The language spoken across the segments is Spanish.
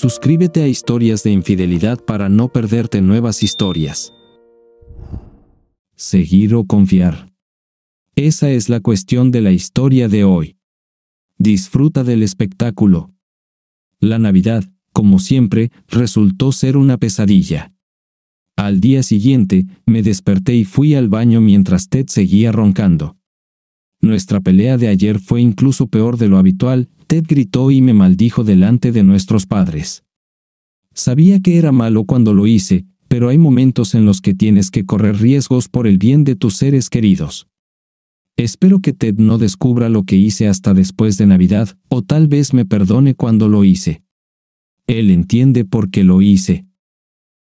Suscríbete a Historias de Infidelidad para no perderte nuevas historias. Seguir o confiar. Esa es la cuestión de la historia de hoy. Disfruta del espectáculo. La Navidad, como siempre, resultó ser una pesadilla. Al día siguiente, me desperté y fui al baño mientras Ted seguía roncando. Nuestra pelea de ayer fue incluso peor de lo habitual, Ted gritó y me maldijo delante de nuestros padres. Sabía que era malo cuando lo hice, pero hay momentos en los que tienes que correr riesgos por el bien de tus seres queridos. Espero que Ted no descubra lo que hice hasta después de Navidad, o tal vez me perdone cuando lo hice. Él entiende por qué lo hice.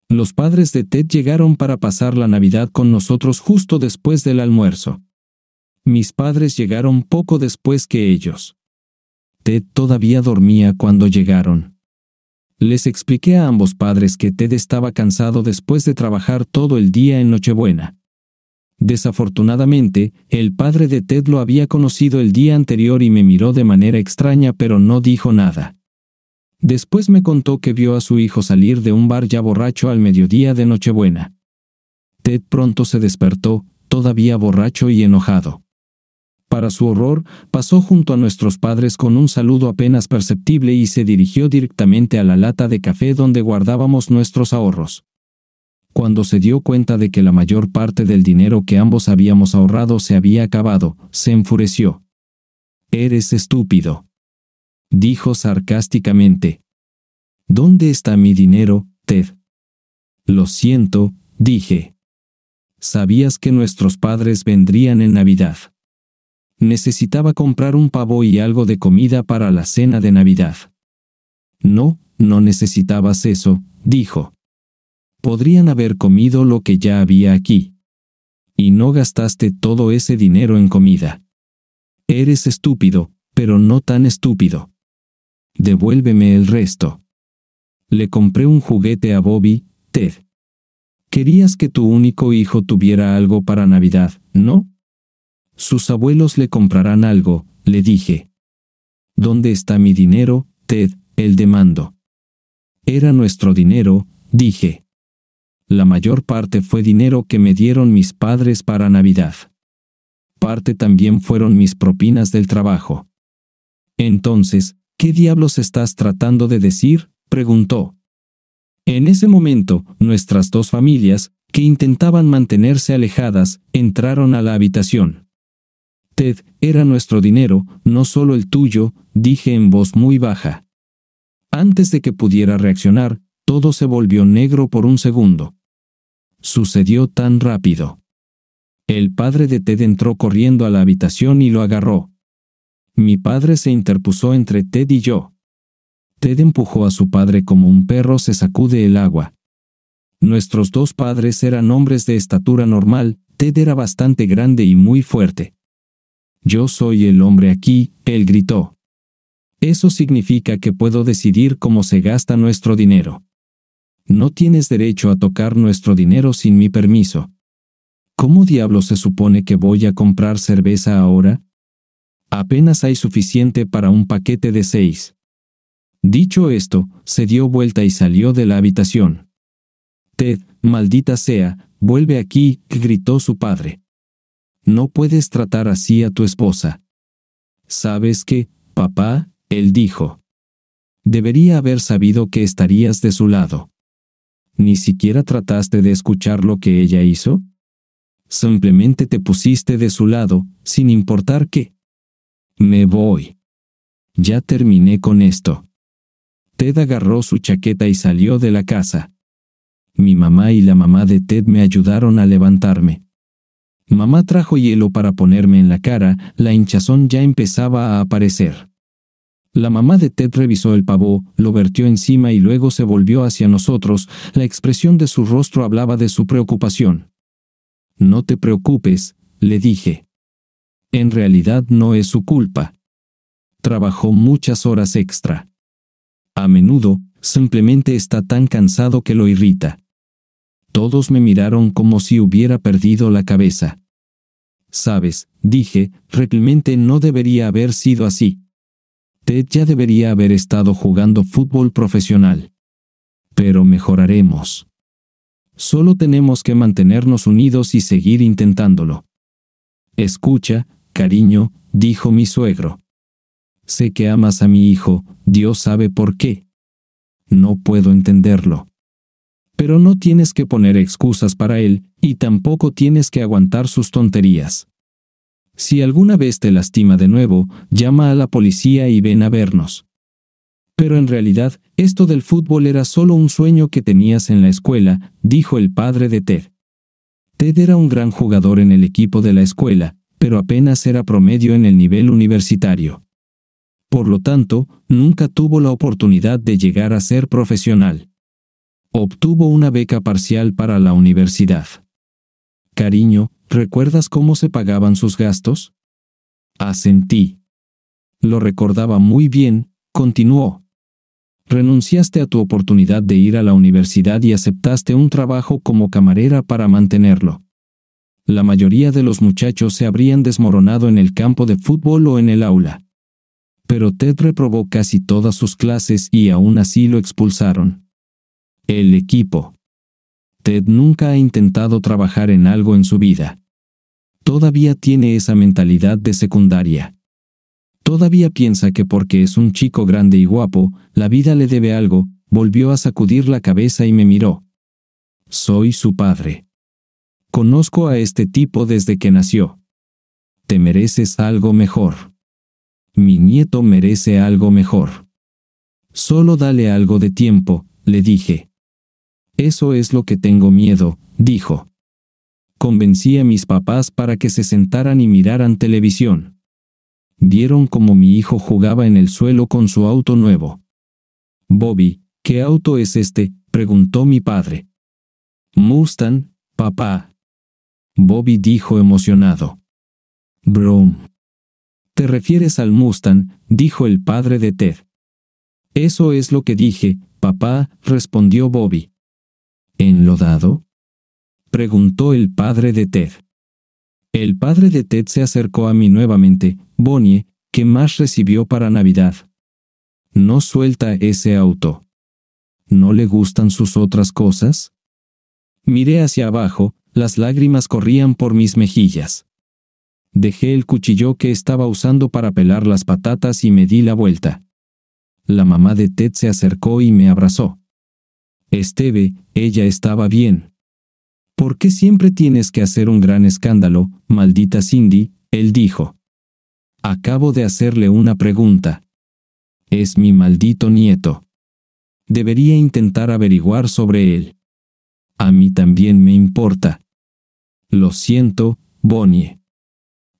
Los padres de Ted llegaron para pasar la Navidad con nosotros justo después del almuerzo. Mis padres llegaron poco después que ellos. Ted todavía dormía cuando llegaron. Les expliqué a ambos padres que Ted estaba cansado después de trabajar todo el día en Nochebuena. Desafortunadamente, el padre de Ted lo había conocido el día anterior y me miró de manera extraña pero no dijo nada. Después me contó que vio a su hijo salir de un bar ya borracho al mediodía de Nochebuena. Ted pronto se despertó, todavía borracho y enojado. Para su horror, pasó junto a nuestros padres con un saludo apenas perceptible y se dirigió directamente a la lata de café donde guardábamos nuestros ahorros. Cuando se dio cuenta de que la mayor parte del dinero que ambos habíamos ahorrado se había acabado, se enfureció. Eres estúpido. Dijo sarcásticamente. ¿Dónde está mi dinero, Ted? Lo siento, dije. Sabías que nuestros padres vendrían en Navidad. Necesitaba comprar un pavo y algo de comida para la cena de Navidad. No, no necesitabas eso, dijo. Podrían haber comido lo que ya había aquí. Y no gastaste todo ese dinero en comida. Eres estúpido, pero no tan estúpido. Devuélveme el resto. Le compré un juguete a Bobby, Ted. Querías que tu único hijo tuviera algo para Navidad, ¿no? Sus abuelos le comprarán algo, le dije. ¿Dónde está mi dinero, Ted? El demando? Era nuestro dinero, dije. La mayor parte fue dinero que me dieron mis padres para Navidad. Parte también fueron mis propinas del trabajo. Entonces, ¿qué diablos estás tratando de decir? preguntó. En ese momento, nuestras dos familias, que intentaban mantenerse alejadas, entraron a la habitación. Ted, era nuestro dinero, no solo el tuyo, dije en voz muy baja. Antes de que pudiera reaccionar, todo se volvió negro por un segundo. Sucedió tan rápido. El padre de Ted entró corriendo a la habitación y lo agarró. Mi padre se interpuso entre Ted y yo. Ted empujó a su padre como un perro se sacude el agua. Nuestros dos padres eran hombres de estatura normal, Ted era bastante grande y muy fuerte. Yo soy el hombre aquí, él gritó. Eso significa que puedo decidir cómo se gasta nuestro dinero. No tienes derecho a tocar nuestro dinero sin mi permiso. ¿Cómo diablo se supone que voy a comprar cerveza ahora? Apenas hay suficiente para un paquete de seis. Dicho esto, se dio vuelta y salió de la habitación. Ted, maldita sea, vuelve aquí, gritó su padre. No puedes tratar así a tu esposa. ¿Sabes qué, papá? él dijo. Debería haber sabido que estarías de su lado. ¿Ni siquiera trataste de escuchar lo que ella hizo? Simplemente te pusiste de su lado, sin importar qué. Me voy. Ya terminé con esto. Ted agarró su chaqueta y salió de la casa. Mi mamá y la mamá de Ted me ayudaron a levantarme. Mamá trajo hielo para ponerme en la cara, la hinchazón ya empezaba a aparecer. La mamá de Ted revisó el pavó, lo vertió encima y luego se volvió hacia nosotros, la expresión de su rostro hablaba de su preocupación. No te preocupes, le dije. En realidad no es su culpa. Trabajó muchas horas extra. A menudo, simplemente está tan cansado que lo irrita. Todos me miraron como si hubiera perdido la cabeza. Sabes, dije, realmente no debería haber sido así. Ted ya debería haber estado jugando fútbol profesional. Pero mejoraremos. Solo tenemos que mantenernos unidos y seguir intentándolo. Escucha, cariño, dijo mi suegro. Sé que amas a mi hijo, Dios sabe por qué. No puedo entenderlo pero no tienes que poner excusas para él, y tampoco tienes que aguantar sus tonterías. Si alguna vez te lastima de nuevo, llama a la policía y ven a vernos. Pero en realidad, esto del fútbol era solo un sueño que tenías en la escuela, dijo el padre de Ted. Ted era un gran jugador en el equipo de la escuela, pero apenas era promedio en el nivel universitario. Por lo tanto, nunca tuvo la oportunidad de llegar a ser profesional. Obtuvo una beca parcial para la universidad. Cariño, ¿recuerdas cómo se pagaban sus gastos? Asentí. Lo recordaba muy bien, continuó. Renunciaste a tu oportunidad de ir a la universidad y aceptaste un trabajo como camarera para mantenerlo. La mayoría de los muchachos se habrían desmoronado en el campo de fútbol o en el aula. Pero Ted reprobó casi todas sus clases y aún así lo expulsaron. El equipo. Ted nunca ha intentado trabajar en algo en su vida. Todavía tiene esa mentalidad de secundaria. Todavía piensa que porque es un chico grande y guapo, la vida le debe algo, volvió a sacudir la cabeza y me miró. Soy su padre. Conozco a este tipo desde que nació. Te mereces algo mejor. Mi nieto merece algo mejor. Solo dale algo de tiempo, le dije. Eso es lo que tengo miedo, dijo. Convencí a mis papás para que se sentaran y miraran televisión. Vieron cómo mi hijo jugaba en el suelo con su auto nuevo. Bobby, ¿qué auto es este? preguntó mi padre. Mustang, papá. Bobby dijo emocionado. Brom. ¿Te refieres al Mustang? dijo el padre de Ted. Eso es lo que dije, papá, respondió Bobby. ¿Enlodado? preguntó el padre de Ted. El padre de Ted se acercó a mí nuevamente, Bonnie, que más recibió para Navidad. No suelta ese auto. ¿No le gustan sus otras cosas? Miré hacia abajo, las lágrimas corrían por mis mejillas. Dejé el cuchillo que estaba usando para pelar las patatas y me di la vuelta. La mamá de Ted se acercó y me abrazó. Esteve, ella estaba bien. ¿Por qué siempre tienes que hacer un gran escándalo, maldita Cindy? él dijo. Acabo de hacerle una pregunta. Es mi maldito nieto. Debería intentar averiguar sobre él. A mí también me importa. Lo siento, Bonnie.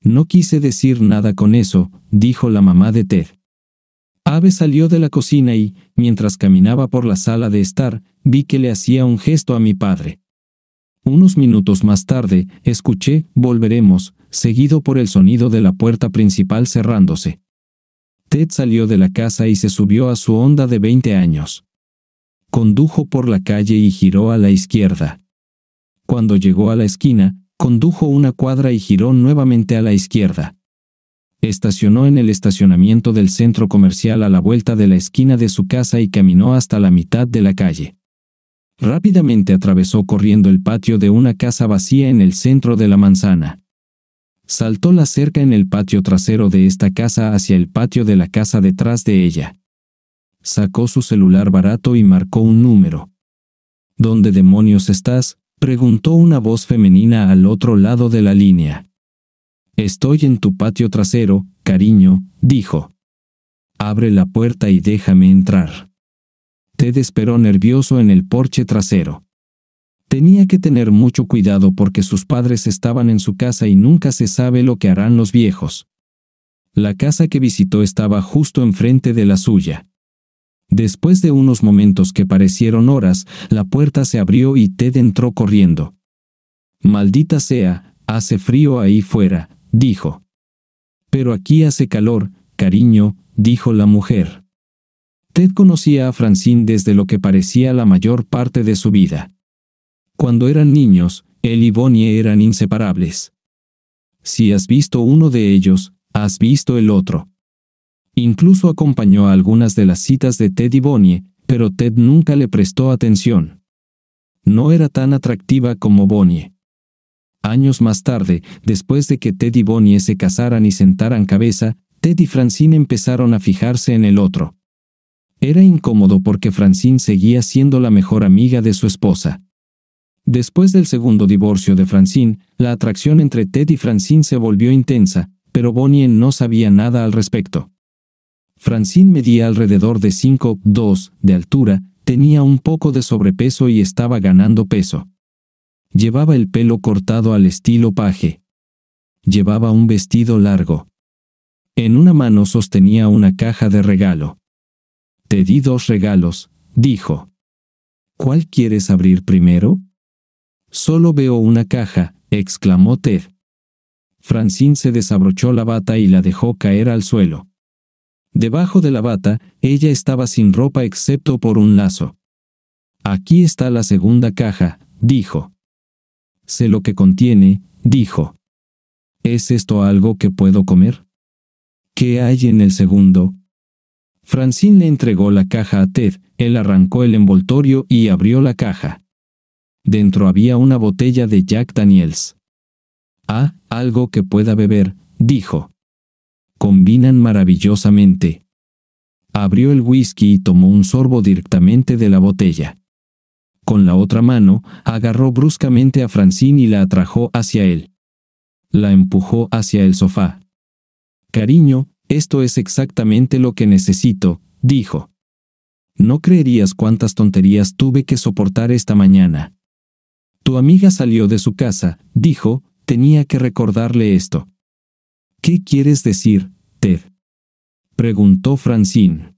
No quise decir nada con eso, dijo la mamá de Ted. Ave salió de la cocina y, mientras caminaba por la sala de estar, vi que le hacía un gesto a mi padre. Unos minutos más tarde, escuché, volveremos, seguido por el sonido de la puerta principal cerrándose. Ted salió de la casa y se subió a su onda de 20 años. Condujo por la calle y giró a la izquierda. Cuando llegó a la esquina, condujo una cuadra y giró nuevamente a la izquierda estacionó en el estacionamiento del centro comercial a la vuelta de la esquina de su casa y caminó hasta la mitad de la calle. Rápidamente atravesó corriendo el patio de una casa vacía en el centro de la manzana. Saltó la cerca en el patio trasero de esta casa hacia el patio de la casa detrás de ella. Sacó su celular barato y marcó un número. ¿Dónde demonios estás? preguntó una voz femenina al otro lado de la línea. Estoy en tu patio trasero, cariño, dijo. Abre la puerta y déjame entrar. Ted esperó nervioso en el porche trasero. Tenía que tener mucho cuidado porque sus padres estaban en su casa y nunca se sabe lo que harán los viejos. La casa que visitó estaba justo enfrente de la suya. Después de unos momentos que parecieron horas, la puerta se abrió y Ted entró corriendo. Maldita sea, hace frío ahí fuera, dijo. Pero aquí hace calor, cariño, dijo la mujer. Ted conocía a Francine desde lo que parecía la mayor parte de su vida. Cuando eran niños, él y Bonnie eran inseparables. Si has visto uno de ellos, has visto el otro. Incluso acompañó a algunas de las citas de Ted y Bonnie, pero Ted nunca le prestó atención. No era tan atractiva como Bonnie. Años más tarde, después de que Ted y Bonnie se casaran y sentaran cabeza, Ted y Francine empezaron a fijarse en el otro. Era incómodo porque Francine seguía siendo la mejor amiga de su esposa. Después del segundo divorcio de Francine, la atracción entre Ted y Francine se volvió intensa, pero Bonnie no sabía nada al respecto. Francine medía alrededor de 5'2 de altura, tenía un poco de sobrepeso y estaba ganando peso. Llevaba el pelo cortado al estilo paje. Llevaba un vestido largo. En una mano sostenía una caja de regalo. Te di dos regalos, dijo. ¿Cuál quieres abrir primero? Solo veo una caja, exclamó Ted. Francine se desabrochó la bata y la dejó caer al suelo. Debajo de la bata, ella estaba sin ropa excepto por un lazo. Aquí está la segunda caja, dijo sé lo que contiene, dijo. ¿Es esto algo que puedo comer? ¿Qué hay en el segundo? Francine le entregó la caja a Ted, él arrancó el envoltorio y abrió la caja. Dentro había una botella de Jack Daniels. Ah, algo que pueda beber, dijo. Combinan maravillosamente. Abrió el whisky y tomó un sorbo directamente de la botella. Con la otra mano, agarró bruscamente a Francine y la atrajo hacia él. La empujó hacia el sofá. Cariño, esto es exactamente lo que necesito, dijo. No creerías cuántas tonterías tuve que soportar esta mañana. Tu amiga salió de su casa, dijo, tenía que recordarle esto. ¿Qué quieres decir, Ted? preguntó Francine.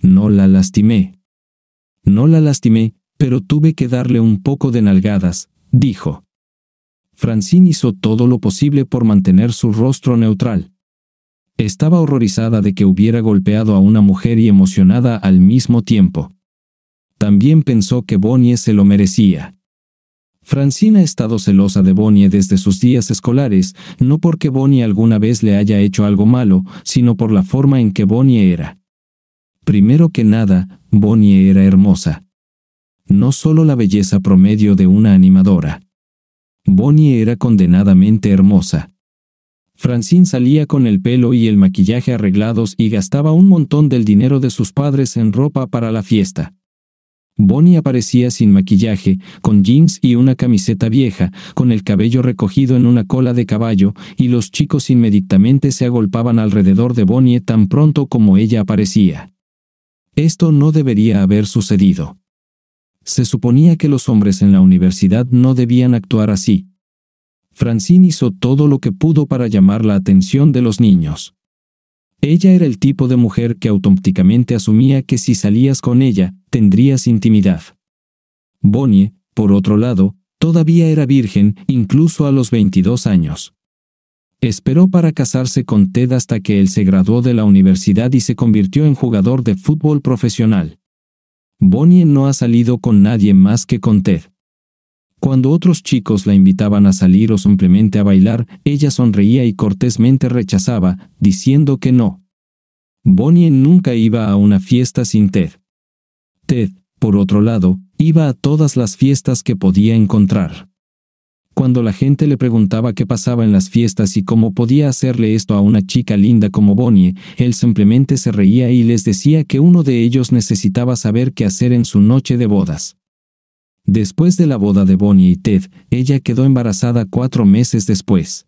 No la lastimé. No la lastimé, pero tuve que darle un poco de nalgadas, dijo. Francine hizo todo lo posible por mantener su rostro neutral. Estaba horrorizada de que hubiera golpeado a una mujer y emocionada al mismo tiempo. También pensó que Bonnie se lo merecía. Francine ha estado celosa de Bonnie desde sus días escolares, no porque Bonnie alguna vez le haya hecho algo malo, sino por la forma en que Bonnie era. Primero que nada, Bonnie era hermosa no solo la belleza promedio de una animadora. Bonnie era condenadamente hermosa. Francine salía con el pelo y el maquillaje arreglados y gastaba un montón del dinero de sus padres en ropa para la fiesta. Bonnie aparecía sin maquillaje, con jeans y una camiseta vieja, con el cabello recogido en una cola de caballo, y los chicos inmediatamente se agolpaban alrededor de Bonnie tan pronto como ella aparecía. Esto no debería haber sucedido. Se suponía que los hombres en la universidad no debían actuar así. Francine hizo todo lo que pudo para llamar la atención de los niños. Ella era el tipo de mujer que automáticamente asumía que si salías con ella, tendrías intimidad. Bonnie, por otro lado, todavía era virgen, incluso a los 22 años. Esperó para casarse con Ted hasta que él se graduó de la universidad y se convirtió en jugador de fútbol profesional. Bonnie no ha salido con nadie más que con Ted. Cuando otros chicos la invitaban a salir o simplemente a bailar, ella sonreía y cortésmente rechazaba, diciendo que no. Bonnie nunca iba a una fiesta sin Ted. Ted, por otro lado, iba a todas las fiestas que podía encontrar. Cuando la gente le preguntaba qué pasaba en las fiestas y cómo podía hacerle esto a una chica linda como Bonnie, él simplemente se reía y les decía que uno de ellos necesitaba saber qué hacer en su noche de bodas. Después de la boda de Bonnie y Ted, ella quedó embarazada cuatro meses después.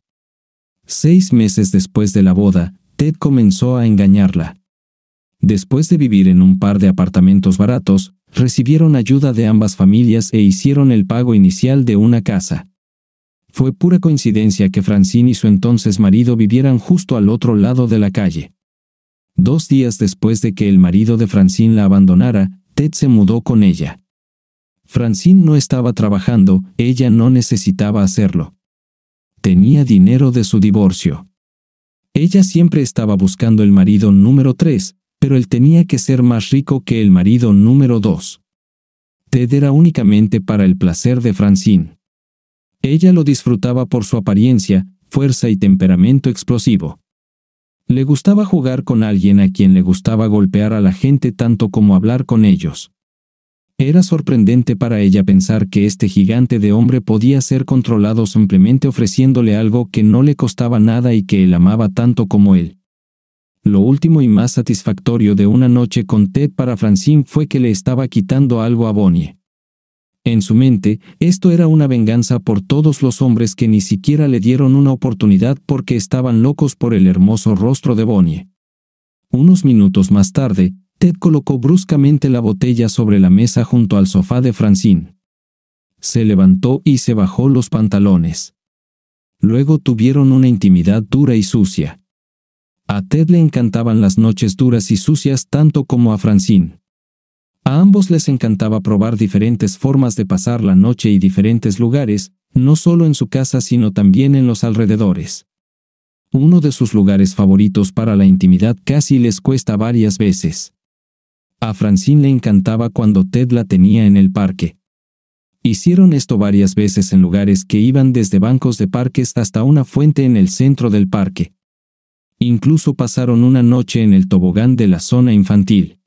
Seis meses después de la boda, Ted comenzó a engañarla. Después de vivir en un par de apartamentos baratos, recibieron ayuda de ambas familias e hicieron el pago inicial de una casa. Fue pura coincidencia que Francine y su entonces marido vivieran justo al otro lado de la calle. Dos días después de que el marido de Francine la abandonara, Ted se mudó con ella. Francine no estaba trabajando, ella no necesitaba hacerlo. Tenía dinero de su divorcio. Ella siempre estaba buscando el marido número tres, pero él tenía que ser más rico que el marido número dos. Ted era únicamente para el placer de Francine. Ella lo disfrutaba por su apariencia, fuerza y temperamento explosivo. Le gustaba jugar con alguien a quien le gustaba golpear a la gente tanto como hablar con ellos. Era sorprendente para ella pensar que este gigante de hombre podía ser controlado simplemente ofreciéndole algo que no le costaba nada y que él amaba tanto como él. Lo último y más satisfactorio de una noche con Ted para Francine fue que le estaba quitando algo a Bonnie. En su mente, esto era una venganza por todos los hombres que ni siquiera le dieron una oportunidad porque estaban locos por el hermoso rostro de Bonnie. Unos minutos más tarde, Ted colocó bruscamente la botella sobre la mesa junto al sofá de Francine. Se levantó y se bajó los pantalones. Luego tuvieron una intimidad dura y sucia. A Ted le encantaban las noches duras y sucias tanto como a Francine. A ambos les encantaba probar diferentes formas de pasar la noche y diferentes lugares, no solo en su casa sino también en los alrededores. Uno de sus lugares favoritos para la intimidad casi les cuesta varias veces. A Francine le encantaba cuando Ted la tenía en el parque. Hicieron esto varias veces en lugares que iban desde bancos de parques hasta una fuente en el centro del parque. Incluso pasaron una noche en el tobogán de la zona infantil.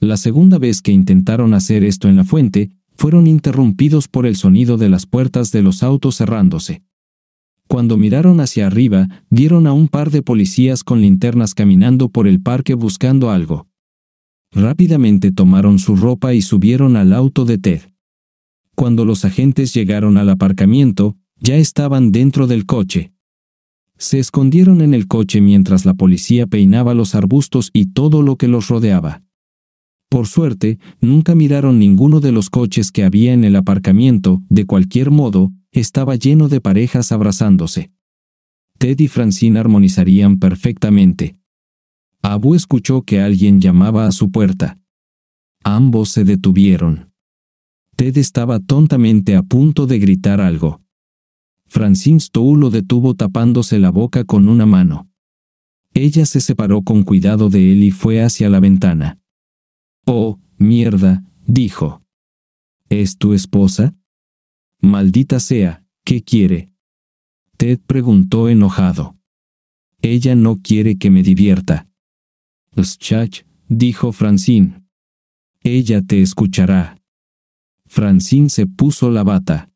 La segunda vez que intentaron hacer esto en la fuente, fueron interrumpidos por el sonido de las puertas de los autos cerrándose. Cuando miraron hacia arriba, vieron a un par de policías con linternas caminando por el parque buscando algo. Rápidamente tomaron su ropa y subieron al auto de Ted. Cuando los agentes llegaron al aparcamiento, ya estaban dentro del coche. Se escondieron en el coche mientras la policía peinaba los arbustos y todo lo que los rodeaba. Por suerte, nunca miraron ninguno de los coches que había en el aparcamiento, de cualquier modo, estaba lleno de parejas abrazándose. Ted y Francine armonizarían perfectamente. Abu escuchó que alguien llamaba a su puerta. Ambos se detuvieron. Ted estaba tontamente a punto de gritar algo. Francine Stow lo detuvo tapándose la boca con una mano. Ella se separó con cuidado de él y fue hacia la ventana. Oh, mierda, dijo. ¿Es tu esposa? Maldita sea, ¿qué quiere? Ted preguntó enojado. Ella no quiere que me divierta. Schach, dijo Francine. Ella te escuchará. Francine se puso la bata.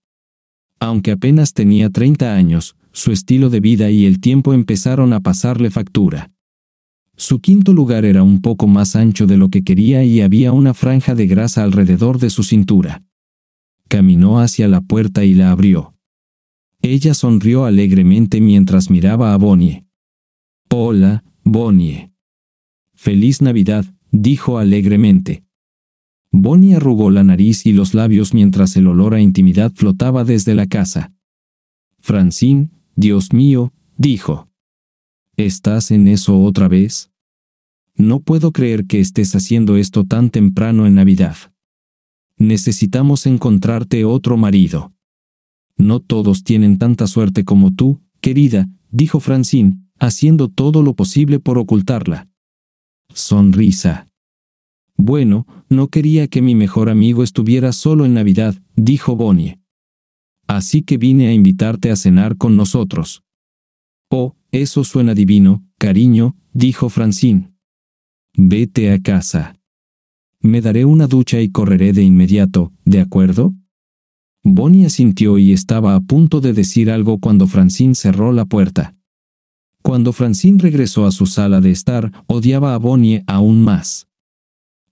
Aunque apenas tenía 30 años, su estilo de vida y el tiempo empezaron a pasarle factura. Su quinto lugar era un poco más ancho de lo que quería y había una franja de grasa alrededor de su cintura. Caminó hacia la puerta y la abrió. Ella sonrió alegremente mientras miraba a Bonnie. Hola, Bonnie. Feliz Navidad, dijo alegremente. Bonnie arrugó la nariz y los labios mientras el olor a intimidad flotaba desde la casa. Francine, Dios mío, dijo. ¿Estás en eso otra vez? No puedo creer que estés haciendo esto tan temprano en Navidad. Necesitamos encontrarte otro marido. No todos tienen tanta suerte como tú, querida, dijo Francine, haciendo todo lo posible por ocultarla. Sonrisa. Bueno, no quería que mi mejor amigo estuviera solo en Navidad, dijo Bonnie. Así que vine a invitarte a cenar con nosotros. Oh, eso suena divino, cariño, dijo Francine. Vete a casa. Me daré una ducha y correré de inmediato, ¿de acuerdo? Bonnie asintió y estaba a punto de decir algo cuando Francine cerró la puerta. Cuando Francine regresó a su sala de estar, odiaba a Bonnie aún más.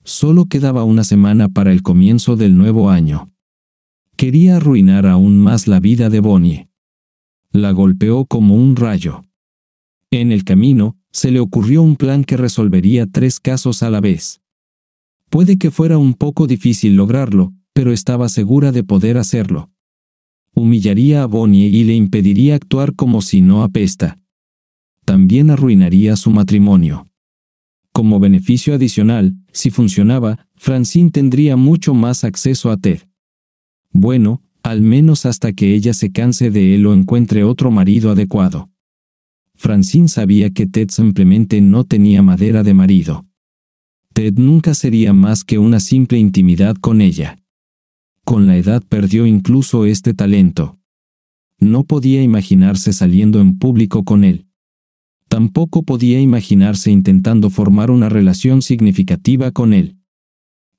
Solo quedaba una semana para el comienzo del nuevo año. Quería arruinar aún más la vida de Bonnie. La golpeó como un rayo. En el camino, se le ocurrió un plan que resolvería tres casos a la vez. Puede que fuera un poco difícil lograrlo, pero estaba segura de poder hacerlo. Humillaría a Bonnie y le impediría actuar como si no apesta. También arruinaría su matrimonio. Como beneficio adicional, si funcionaba, Francine tendría mucho más acceso a Ted. Bueno, al menos hasta que ella se canse de él o encuentre otro marido adecuado. Francine sabía que Ted simplemente no tenía madera de marido. Ted nunca sería más que una simple intimidad con ella. Con la edad perdió incluso este talento. No podía imaginarse saliendo en público con él. Tampoco podía imaginarse intentando formar una relación significativa con él.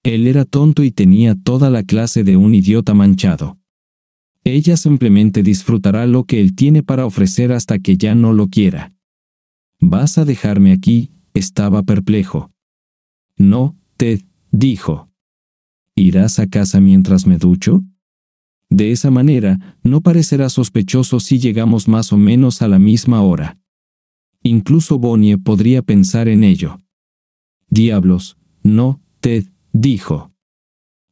Él era tonto y tenía toda la clase de un idiota manchado. Ella simplemente disfrutará lo que él tiene para ofrecer hasta que ya no lo quiera. ¿Vas a dejarme aquí? estaba perplejo. No, Ted, dijo. ¿Irás a casa mientras me ducho? De esa manera, no parecerá sospechoso si llegamos más o menos a la misma hora. Incluso Bonnie podría pensar en ello. Diablos, no, Ted, dijo.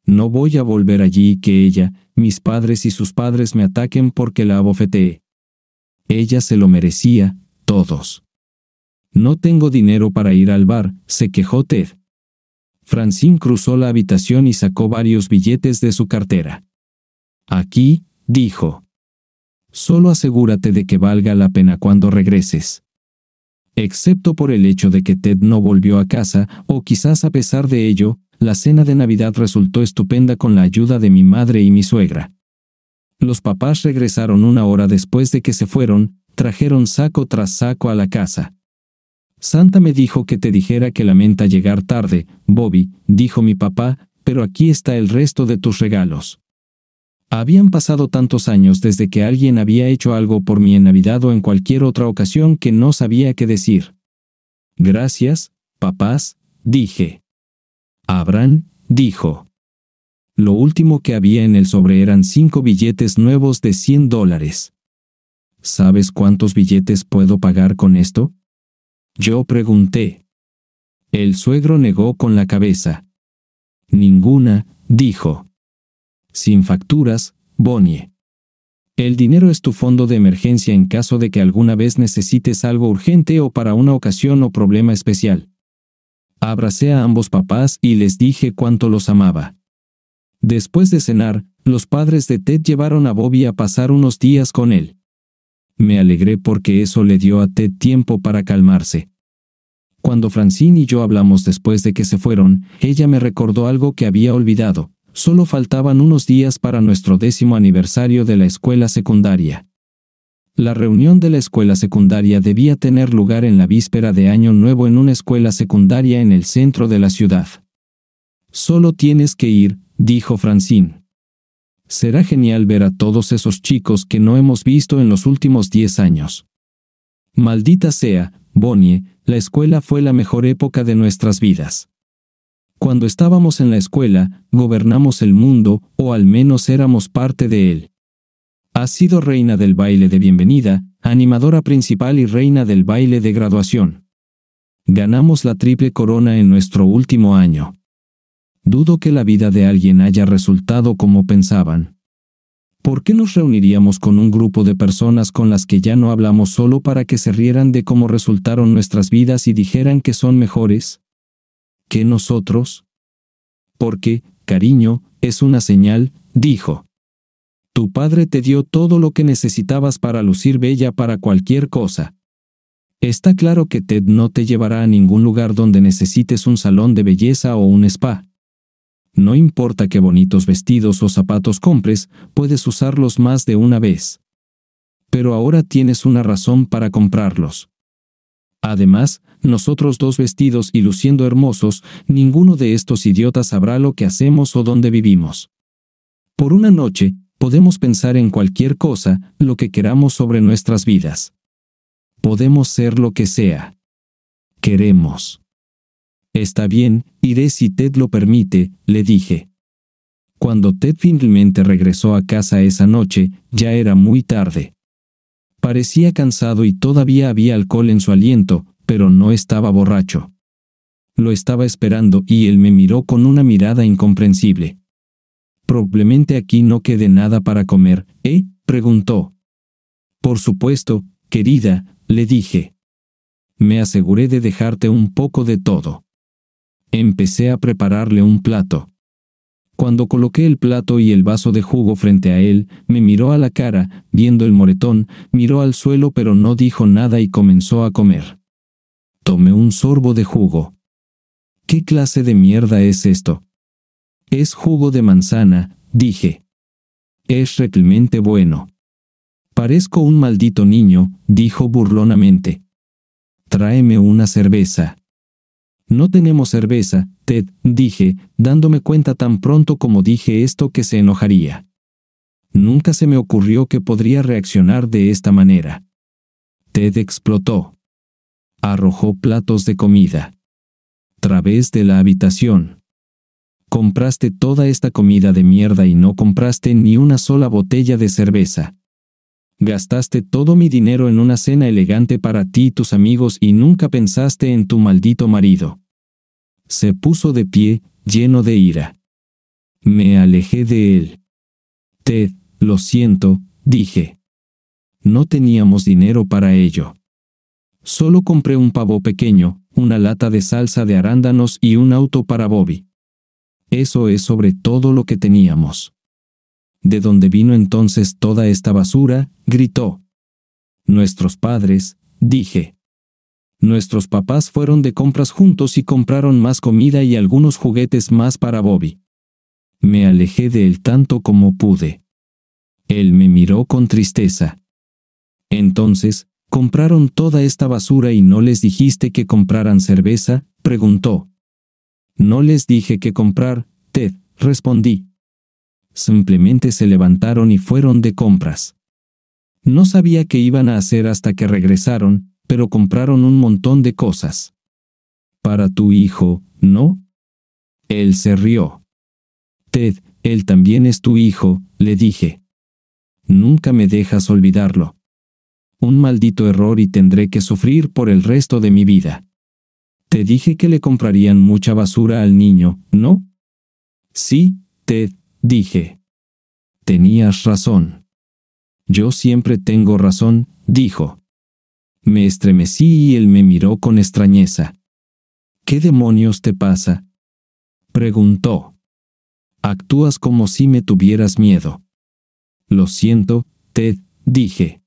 No voy a volver allí que ella, mis padres y sus padres me ataquen porque la abofeté. Ella se lo merecía, todos. No tengo dinero para ir al bar, se quejó Ted. Francine cruzó la habitación y sacó varios billetes de su cartera. Aquí, dijo. Solo asegúrate de que valga la pena cuando regreses. Excepto por el hecho de que Ted no volvió a casa, o quizás a pesar de ello, la cena de Navidad resultó estupenda con la ayuda de mi madre y mi suegra. Los papás regresaron una hora después de que se fueron, trajeron saco tras saco a la casa. Santa me dijo que te dijera que lamenta llegar tarde, Bobby, dijo mi papá, pero aquí está el resto de tus regalos. Habían pasado tantos años desde que alguien había hecho algo por mí en Navidad o en cualquier otra ocasión que no sabía qué decir. Gracias, papás, dije. Abraham dijo, lo último que había en el sobre eran cinco billetes nuevos de 100 dólares. ¿Sabes cuántos billetes puedo pagar con esto? Yo pregunté. El suegro negó con la cabeza. Ninguna, dijo. Sin facturas, Bonnie. El dinero es tu fondo de emergencia en caso de que alguna vez necesites algo urgente o para una ocasión o problema especial. Abracé a ambos papás y les dije cuánto los amaba. Después de cenar, los padres de Ted llevaron a Bobby a pasar unos días con él. Me alegré porque eso le dio a Ted tiempo para calmarse. Cuando Francine y yo hablamos después de que se fueron, ella me recordó algo que había olvidado. Solo faltaban unos días para nuestro décimo aniversario de la escuela secundaria. La reunión de la escuela secundaria debía tener lugar en la víspera de Año Nuevo en una escuela secundaria en el centro de la ciudad. Solo tienes que ir, dijo Francine. Será genial ver a todos esos chicos que no hemos visto en los últimos diez años. Maldita sea, Bonnie, la escuela fue la mejor época de nuestras vidas. Cuando estábamos en la escuela, gobernamos el mundo, o al menos éramos parte de él. Ha sido reina del baile de bienvenida, animadora principal y reina del baile de graduación. Ganamos la triple corona en nuestro último año. Dudo que la vida de alguien haya resultado como pensaban. ¿Por qué nos reuniríamos con un grupo de personas con las que ya no hablamos solo para que se rieran de cómo resultaron nuestras vidas y dijeran que son mejores? ¿Que nosotros? Porque, cariño, es una señal, dijo. Tu padre te dio todo lo que necesitabas para lucir bella para cualquier cosa. Está claro que Ted no te llevará a ningún lugar donde necesites un salón de belleza o un spa. No importa qué bonitos vestidos o zapatos compres, puedes usarlos más de una vez. Pero ahora tienes una razón para comprarlos. Además, nosotros dos vestidos y luciendo hermosos, ninguno de estos idiotas sabrá lo que hacemos o dónde vivimos. Por una noche, podemos pensar en cualquier cosa, lo que queramos sobre nuestras vidas. Podemos ser lo que sea. Queremos. Está bien, iré si Ted lo permite, le dije. Cuando Ted finalmente regresó a casa esa noche, ya era muy tarde. Parecía cansado y todavía había alcohol en su aliento, pero no estaba borracho. Lo estaba esperando y él me miró con una mirada incomprensible. Probablemente aquí no quede nada para comer, ¿eh? preguntó. Por supuesto, querida, le dije. Me aseguré de dejarte un poco de todo. Empecé a prepararle un plato. Cuando coloqué el plato y el vaso de jugo frente a él, me miró a la cara, viendo el moretón, miró al suelo pero no dijo nada y comenzó a comer. Tomé un sorbo de jugo. ¿Qué clase de mierda es esto? Es jugo de manzana, dije. Es realmente bueno. Parezco un maldito niño, dijo burlonamente. Tráeme una cerveza. No tenemos cerveza, Ted, dije, dándome cuenta tan pronto como dije esto que se enojaría. Nunca se me ocurrió que podría reaccionar de esta manera. Ted explotó. Arrojó platos de comida. Través de la habitación compraste toda esta comida de mierda y no compraste ni una sola botella de cerveza. Gastaste todo mi dinero en una cena elegante para ti y tus amigos y nunca pensaste en tu maldito marido. Se puso de pie, lleno de ira. Me alejé de él. Ted, lo siento, dije. No teníamos dinero para ello. Solo compré un pavo pequeño, una lata de salsa de arándanos y un auto para Bobby. Eso es sobre todo lo que teníamos. ¿De dónde vino entonces toda esta basura? gritó. Nuestros padres, dije. Nuestros papás fueron de compras juntos y compraron más comida y algunos juguetes más para Bobby. Me alejé de él tanto como pude. Él me miró con tristeza. Entonces, ¿compraron toda esta basura y no les dijiste que compraran cerveza? preguntó. No les dije qué comprar, Ted, respondí. Simplemente se levantaron y fueron de compras. No sabía qué iban a hacer hasta que regresaron, pero compraron un montón de cosas. Para tu hijo, ¿no? Él se rió. Ted, él también es tu hijo, le dije. Nunca me dejas olvidarlo. Un maldito error y tendré que sufrir por el resto de mi vida. Te dije que le comprarían mucha basura al niño, ¿no? Sí, Ted, dije. Tenías razón. Yo siempre tengo razón, dijo. Me estremecí y él me miró con extrañeza. ¿Qué demonios te pasa? preguntó. Actúas como si me tuvieras miedo. Lo siento, Ted, dije.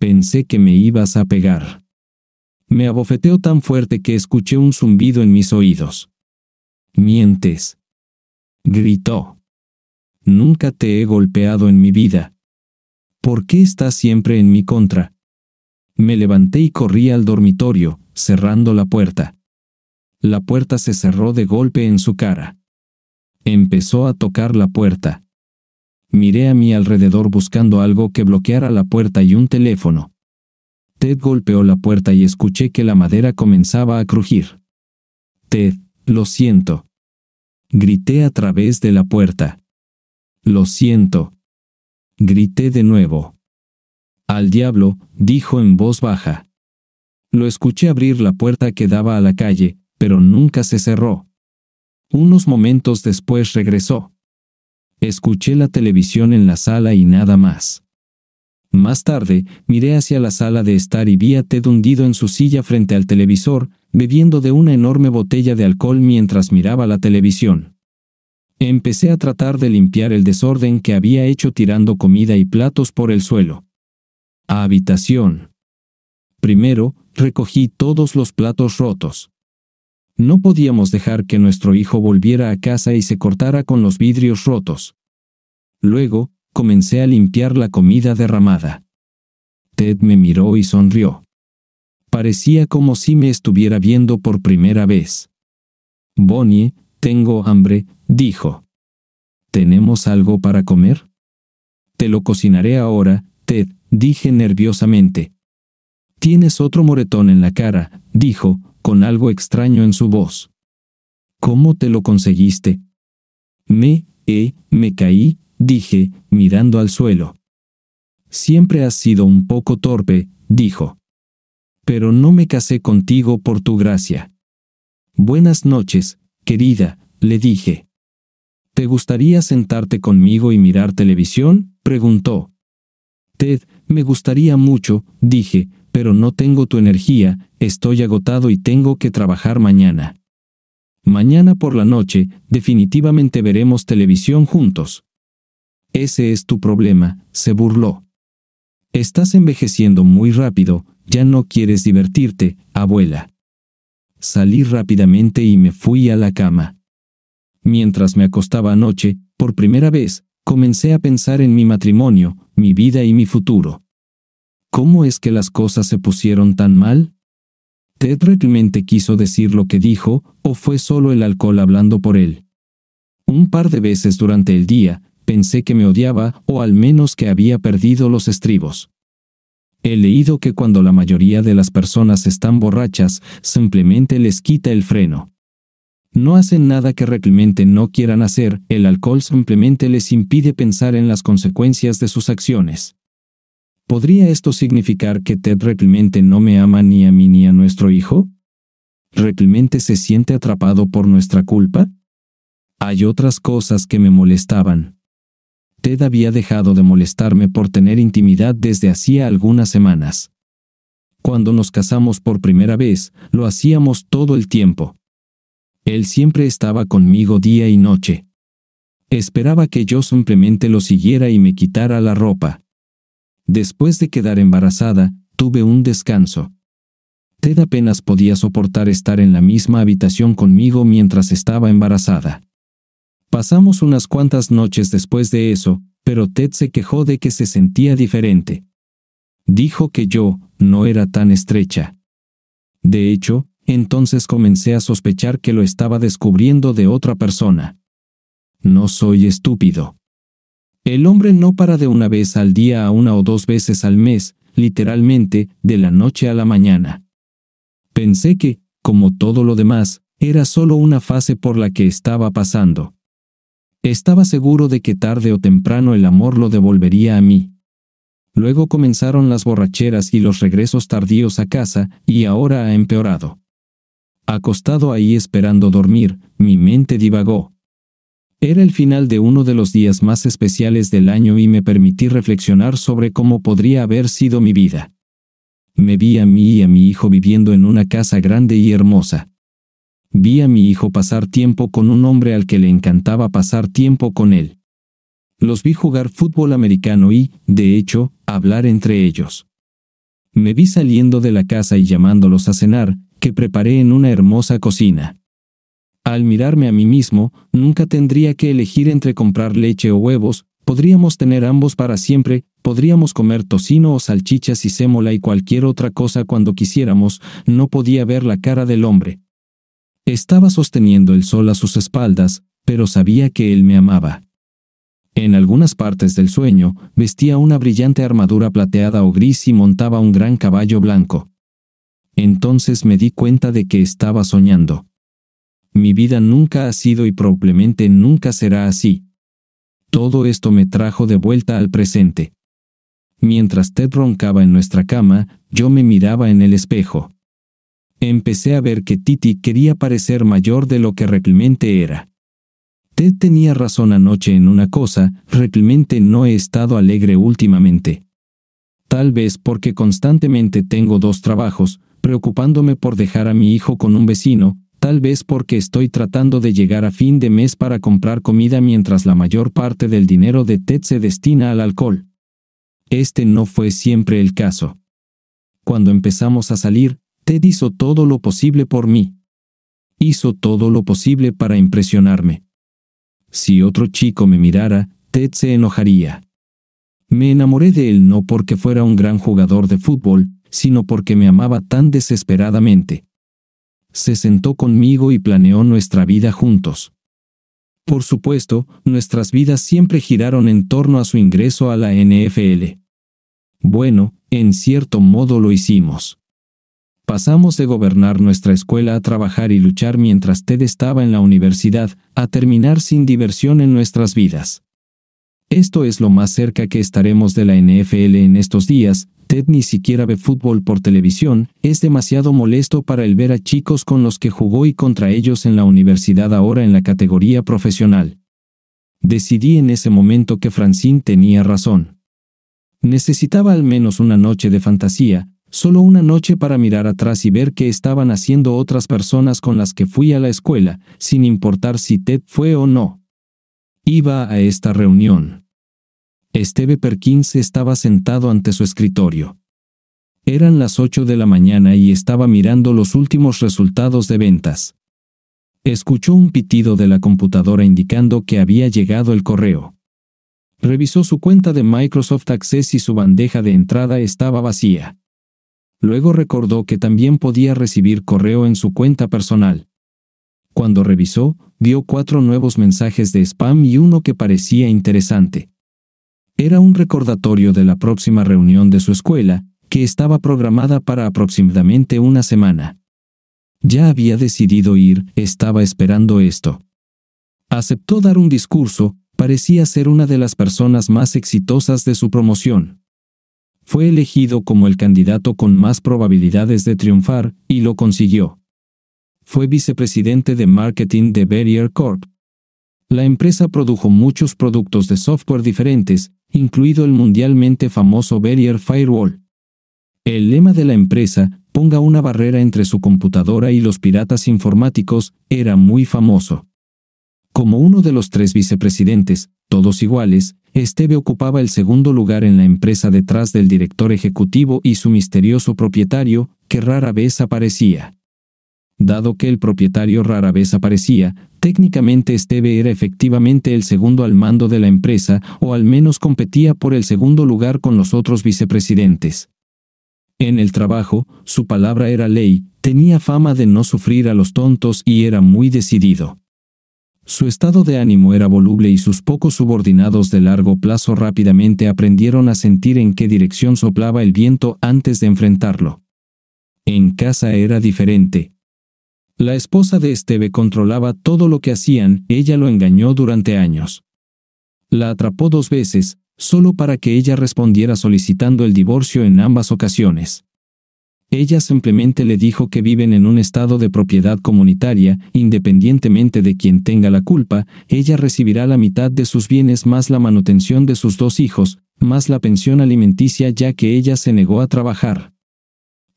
Pensé que me ibas a pegar. Me abofeteó tan fuerte que escuché un zumbido en mis oídos. Mientes. Gritó. Nunca te he golpeado en mi vida. ¿Por qué estás siempre en mi contra? Me levanté y corrí al dormitorio, cerrando la puerta. La puerta se cerró de golpe en su cara. Empezó a tocar la puerta. Miré a mi alrededor buscando algo que bloqueara la puerta y un teléfono, Ted golpeó la puerta y escuché que la madera comenzaba a crujir. Ted, lo siento. Grité a través de la puerta. Lo siento. Grité de nuevo. Al diablo, dijo en voz baja. Lo escuché abrir la puerta que daba a la calle, pero nunca se cerró. Unos momentos después regresó. Escuché la televisión en la sala y nada más. Más tarde, miré hacia la sala de estar y vi a Ted hundido en su silla frente al televisor, bebiendo de una enorme botella de alcohol mientras miraba la televisión. Empecé a tratar de limpiar el desorden que había hecho tirando comida y platos por el suelo. A habitación. Primero, recogí todos los platos rotos. No podíamos dejar que nuestro hijo volviera a casa y se cortara con los vidrios rotos. Luego, Comencé a limpiar la comida derramada. Ted me miró y sonrió. Parecía como si me estuviera viendo por primera vez. Bonnie, tengo hambre, dijo. ¿Tenemos algo para comer? Te lo cocinaré ahora, Ted, dije nerviosamente. Tienes otro moretón en la cara, dijo, con algo extraño en su voz. ¿Cómo te lo conseguiste? Me, eh, me caí, dije, mirando al suelo. Siempre has sido un poco torpe, dijo. Pero no me casé contigo por tu gracia. Buenas noches, querida, le dije. ¿Te gustaría sentarte conmigo y mirar televisión? preguntó. Ted, me gustaría mucho, dije, pero no tengo tu energía, estoy agotado y tengo que trabajar mañana. Mañana por la noche, definitivamente veremos televisión juntos. Ese es tu problema, se burló. Estás envejeciendo muy rápido, ya no quieres divertirte, abuela. Salí rápidamente y me fui a la cama. Mientras me acostaba anoche, por primera vez, comencé a pensar en mi matrimonio, mi vida y mi futuro. ¿Cómo es que las cosas se pusieron tan mal? ¿Ted realmente quiso decir lo que dijo, o fue solo el alcohol hablando por él? Un par de veces durante el día, pensé que me odiaba, o al menos que había perdido los estribos. He leído que cuando la mayoría de las personas están borrachas, simplemente les quita el freno. No hacen nada que realmente no quieran hacer, el alcohol simplemente les impide pensar en las consecuencias de sus acciones. ¿Podría esto significar que Ted realmente no me ama ni a mí ni a nuestro hijo? ¿Realmente se siente atrapado por nuestra culpa? Hay otras cosas que me molestaban. Ted había dejado de molestarme por tener intimidad desde hacía algunas semanas. Cuando nos casamos por primera vez, lo hacíamos todo el tiempo. Él siempre estaba conmigo día y noche. Esperaba que yo simplemente lo siguiera y me quitara la ropa. Después de quedar embarazada, tuve un descanso. Ted apenas podía soportar estar en la misma habitación conmigo mientras estaba embarazada. Pasamos unas cuantas noches después de eso, pero Ted se quejó de que se sentía diferente. Dijo que yo no era tan estrecha. De hecho, entonces comencé a sospechar que lo estaba descubriendo de otra persona. No soy estúpido. El hombre no para de una vez al día a una o dos veces al mes, literalmente, de la noche a la mañana. Pensé que, como todo lo demás, era solo una fase por la que estaba pasando. Estaba seguro de que tarde o temprano el amor lo devolvería a mí. Luego comenzaron las borracheras y los regresos tardíos a casa, y ahora ha empeorado. Acostado ahí esperando dormir, mi mente divagó. Era el final de uno de los días más especiales del año y me permití reflexionar sobre cómo podría haber sido mi vida. Me vi a mí y a mi hijo viviendo en una casa grande y hermosa vi a mi hijo pasar tiempo con un hombre al que le encantaba pasar tiempo con él. Los vi jugar fútbol americano y, de hecho, hablar entre ellos. Me vi saliendo de la casa y llamándolos a cenar, que preparé en una hermosa cocina. Al mirarme a mí mismo, nunca tendría que elegir entre comprar leche o huevos, podríamos tener ambos para siempre, podríamos comer tocino o salchichas y sémola y cualquier otra cosa cuando quisiéramos, no podía ver la cara del hombre, estaba sosteniendo el sol a sus espaldas, pero sabía que él me amaba. En algunas partes del sueño, vestía una brillante armadura plateada o gris y montaba un gran caballo blanco. Entonces me di cuenta de que estaba soñando. Mi vida nunca ha sido y probablemente nunca será así. Todo esto me trajo de vuelta al presente. Mientras Ted roncaba en nuestra cama, yo me miraba en el espejo. Empecé a ver que Titi quería parecer mayor de lo que realmente era. Ted tenía razón anoche en una cosa, realmente no he estado alegre últimamente. Tal vez porque constantemente tengo dos trabajos, preocupándome por dejar a mi hijo con un vecino, tal vez porque estoy tratando de llegar a fin de mes para comprar comida mientras la mayor parte del dinero de Ted se destina al alcohol. Este no fue siempre el caso. Cuando empezamos a salir, Ted hizo todo lo posible por mí. Hizo todo lo posible para impresionarme. Si otro chico me mirara, Ted se enojaría. Me enamoré de él no porque fuera un gran jugador de fútbol, sino porque me amaba tan desesperadamente. Se sentó conmigo y planeó nuestra vida juntos. Por supuesto, nuestras vidas siempre giraron en torno a su ingreso a la NFL. Bueno, en cierto modo lo hicimos. Pasamos de gobernar nuestra escuela a trabajar y luchar mientras Ted estaba en la universidad, a terminar sin diversión en nuestras vidas. Esto es lo más cerca que estaremos de la NFL en estos días, Ted ni siquiera ve fútbol por televisión, es demasiado molesto para el ver a chicos con los que jugó y contra ellos en la universidad ahora en la categoría profesional. Decidí en ese momento que Francine tenía razón. Necesitaba al menos una noche de fantasía, Solo una noche para mirar atrás y ver qué estaban haciendo otras personas con las que fui a la escuela, sin importar si Ted fue o no. Iba a esta reunión. Esteve Perkins estaba sentado ante su escritorio. Eran las 8 de la mañana y estaba mirando los últimos resultados de ventas. Escuchó un pitido de la computadora indicando que había llegado el correo. Revisó su cuenta de Microsoft Access y su bandeja de entrada estaba vacía. Luego recordó que también podía recibir correo en su cuenta personal. Cuando revisó, vio cuatro nuevos mensajes de spam y uno que parecía interesante. Era un recordatorio de la próxima reunión de su escuela, que estaba programada para aproximadamente una semana. Ya había decidido ir, estaba esperando esto. Aceptó dar un discurso, parecía ser una de las personas más exitosas de su promoción. Fue elegido como el candidato con más probabilidades de triunfar, y lo consiguió. Fue vicepresidente de marketing de Barrier Corp. La empresa produjo muchos productos de software diferentes, incluido el mundialmente famoso Barrier Firewall. El lema de la empresa, ponga una barrera entre su computadora y los piratas informáticos, era muy famoso. Como uno de los tres vicepresidentes, todos iguales, Esteve ocupaba el segundo lugar en la empresa detrás del director ejecutivo y su misterioso propietario, que rara vez aparecía. Dado que el propietario rara vez aparecía, técnicamente Esteve era efectivamente el segundo al mando de la empresa, o al menos competía por el segundo lugar con los otros vicepresidentes. En el trabajo, su palabra era ley, tenía fama de no sufrir a los tontos y era muy decidido. Su estado de ánimo era voluble y sus pocos subordinados de largo plazo rápidamente aprendieron a sentir en qué dirección soplaba el viento antes de enfrentarlo. En casa era diferente. La esposa de Esteve controlaba todo lo que hacían, ella lo engañó durante años. La atrapó dos veces, solo para que ella respondiera solicitando el divorcio en ambas ocasiones. Ella simplemente le dijo que viven en un estado de propiedad comunitaria, independientemente de quien tenga la culpa, ella recibirá la mitad de sus bienes más la manutención de sus dos hijos, más la pensión alimenticia ya que ella se negó a trabajar.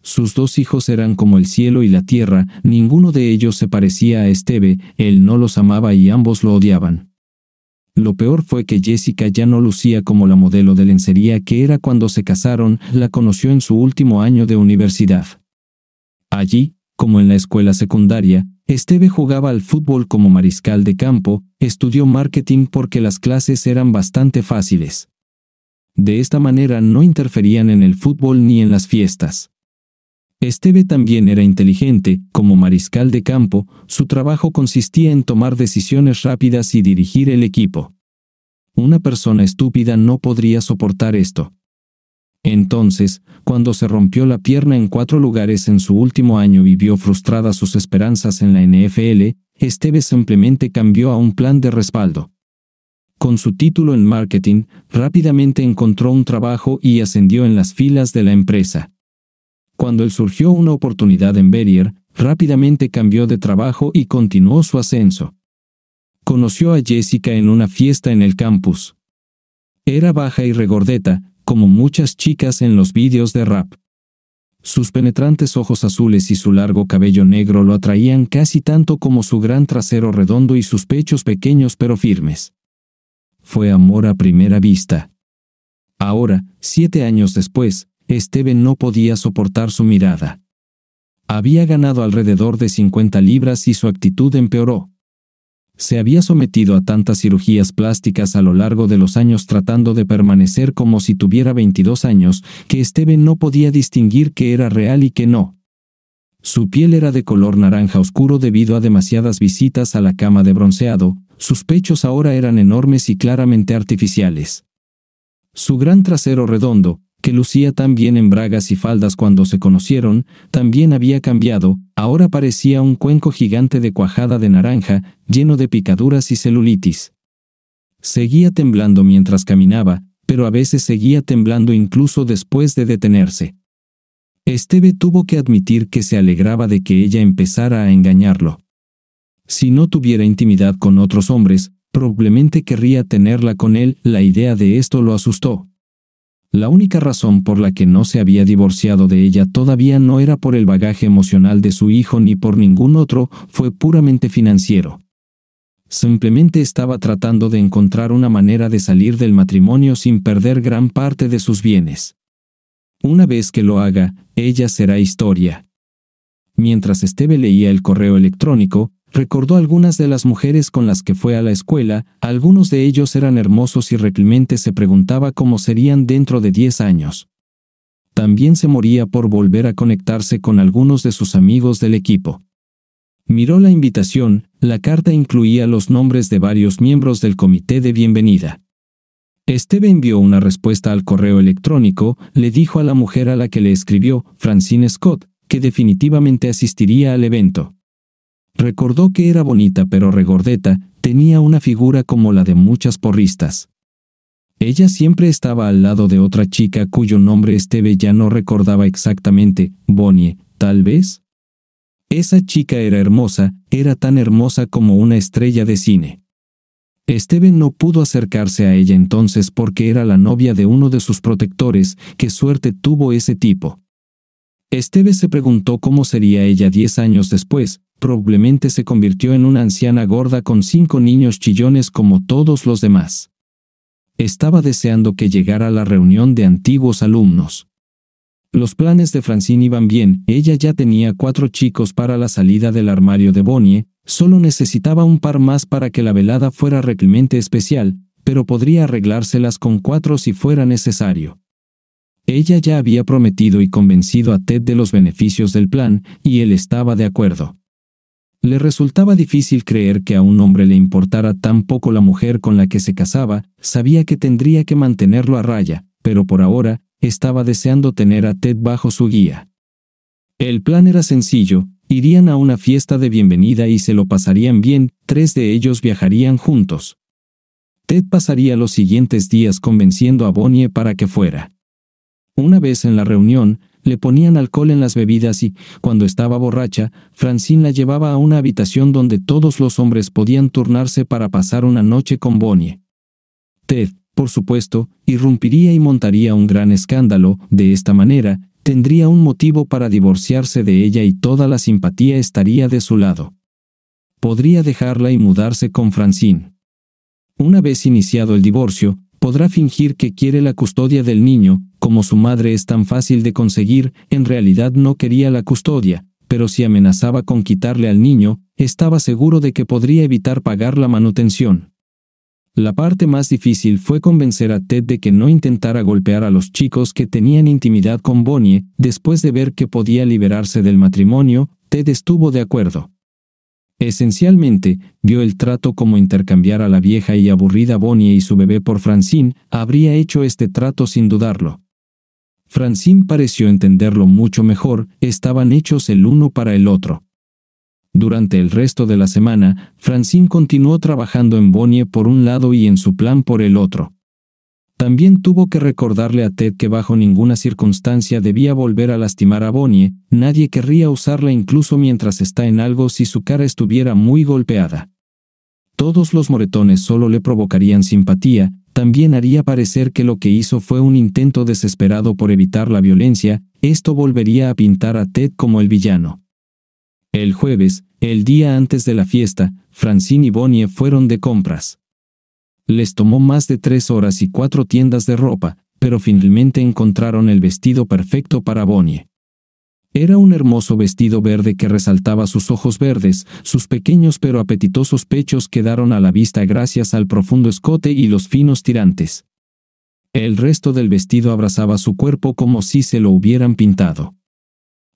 Sus dos hijos eran como el cielo y la tierra, ninguno de ellos se parecía a Esteve, él no los amaba y ambos lo odiaban. Lo peor fue que Jessica ya no lucía como la modelo de lencería que era cuando se casaron, la conoció en su último año de universidad. Allí, como en la escuela secundaria, Esteve jugaba al fútbol como mariscal de campo, estudió marketing porque las clases eran bastante fáciles. De esta manera no interferían en el fútbol ni en las fiestas. Esteve también era inteligente, como mariscal de campo, su trabajo consistía en tomar decisiones rápidas y dirigir el equipo. Una persona estúpida no podría soportar esto. Entonces, cuando se rompió la pierna en cuatro lugares en su último año y vio frustradas sus esperanzas en la NFL, Esteve simplemente cambió a un plan de respaldo. Con su título en marketing, rápidamente encontró un trabajo y ascendió en las filas de la empresa. Cuando él surgió una oportunidad en Berrier, rápidamente cambió de trabajo y continuó su ascenso. Conoció a Jessica en una fiesta en el campus. Era baja y regordeta, como muchas chicas en los vídeos de rap. Sus penetrantes ojos azules y su largo cabello negro lo atraían casi tanto como su gran trasero redondo y sus pechos pequeños pero firmes. Fue amor a primera vista. Ahora, siete años después, Esteban no podía soportar su mirada. Había ganado alrededor de 50 libras y su actitud empeoró. Se había sometido a tantas cirugías plásticas a lo largo de los años tratando de permanecer como si tuviera 22 años, que Esteban no podía distinguir qué era real y qué no. Su piel era de color naranja oscuro debido a demasiadas visitas a la cama de bronceado, sus pechos ahora eran enormes y claramente artificiales. Su gran trasero redondo, que lucía tan bien en bragas y faldas cuando se conocieron, también había cambiado, ahora parecía un cuenco gigante de cuajada de naranja, lleno de picaduras y celulitis. Seguía temblando mientras caminaba, pero a veces seguía temblando incluso después de detenerse. Esteve tuvo que admitir que se alegraba de que ella empezara a engañarlo. Si no tuviera intimidad con otros hombres, probablemente querría tenerla con él, la idea de esto lo asustó. La única razón por la que no se había divorciado de ella todavía no era por el bagaje emocional de su hijo ni por ningún otro, fue puramente financiero. Simplemente estaba tratando de encontrar una manera de salir del matrimonio sin perder gran parte de sus bienes. Una vez que lo haga, ella será historia. Mientras Esteve leía el correo electrónico, recordó algunas de las mujeres con las que fue a la escuela, algunos de ellos eran hermosos y reclemente se preguntaba cómo serían dentro de 10 años. También se moría por volver a conectarse con algunos de sus amigos del equipo. Miró la invitación, la carta incluía los nombres de varios miembros del comité de bienvenida. Esteve envió una respuesta al correo electrónico, le dijo a la mujer a la que le escribió, Francine Scott, que definitivamente asistiría al evento. Recordó que era bonita pero regordeta, tenía una figura como la de muchas porristas. Ella siempre estaba al lado de otra chica cuyo nombre Esteve ya no recordaba exactamente, Bonnie, tal vez. Esa chica era hermosa, era tan hermosa como una estrella de cine. Esteve no pudo acercarse a ella entonces porque era la novia de uno de sus protectores, qué suerte tuvo ese tipo. Esteve se preguntó cómo sería ella diez años después, probablemente se convirtió en una anciana gorda con cinco niños chillones como todos los demás. Estaba deseando que llegara la reunión de antiguos alumnos. Los planes de Francine iban bien, ella ya tenía cuatro chicos para la salida del armario de Bonnie, solo necesitaba un par más para que la velada fuera realmente especial, pero podría arreglárselas con cuatro si fuera necesario. Ella ya había prometido y convencido a Ted de los beneficios del plan, y él estaba de acuerdo. Le resultaba difícil creer que a un hombre le importara tan poco la mujer con la que se casaba, sabía que tendría que mantenerlo a raya, pero por ahora, estaba deseando tener a Ted bajo su guía. El plan era sencillo, irían a una fiesta de bienvenida y se lo pasarían bien, tres de ellos viajarían juntos. Ted pasaría los siguientes días convenciendo a Bonnie para que fuera. Una vez en la reunión, le ponían alcohol en las bebidas y, cuando estaba borracha, Francine la llevaba a una habitación donde todos los hombres podían turnarse para pasar una noche con Bonnie. Ted, por supuesto, irrumpiría y montaría un gran escándalo, de esta manera, tendría un motivo para divorciarse de ella y toda la simpatía estaría de su lado. Podría dejarla y mudarse con Francine. Una vez iniciado el divorcio, podrá fingir que quiere la custodia del niño, como su madre es tan fácil de conseguir, en realidad no quería la custodia, pero si amenazaba con quitarle al niño, estaba seguro de que podría evitar pagar la manutención. La parte más difícil fue convencer a Ted de que no intentara golpear a los chicos que tenían intimidad con Bonnie, después de ver que podía liberarse del matrimonio, Ted estuvo de acuerdo. Esencialmente, vio el trato como intercambiar a la vieja y aburrida Bonnie y su bebé por Francine, habría hecho este trato sin dudarlo. Francine pareció entenderlo mucho mejor, estaban hechos el uno para el otro. Durante el resto de la semana, Francine continuó trabajando en Bonnie por un lado y en su plan por el otro. También tuvo que recordarle a Ted que bajo ninguna circunstancia debía volver a lastimar a Bonnie, nadie querría usarla incluso mientras está en algo si su cara estuviera muy golpeada. Todos los moretones solo le provocarían simpatía, también haría parecer que lo que hizo fue un intento desesperado por evitar la violencia, esto volvería a pintar a Ted como el villano. El jueves, el día antes de la fiesta, Francine y Bonnie fueron de compras. Les tomó más de tres horas y cuatro tiendas de ropa, pero finalmente encontraron el vestido perfecto para Bonnie. Era un hermoso vestido verde que resaltaba sus ojos verdes, sus pequeños pero apetitosos pechos quedaron a la vista gracias al profundo escote y los finos tirantes. El resto del vestido abrazaba su cuerpo como si se lo hubieran pintado.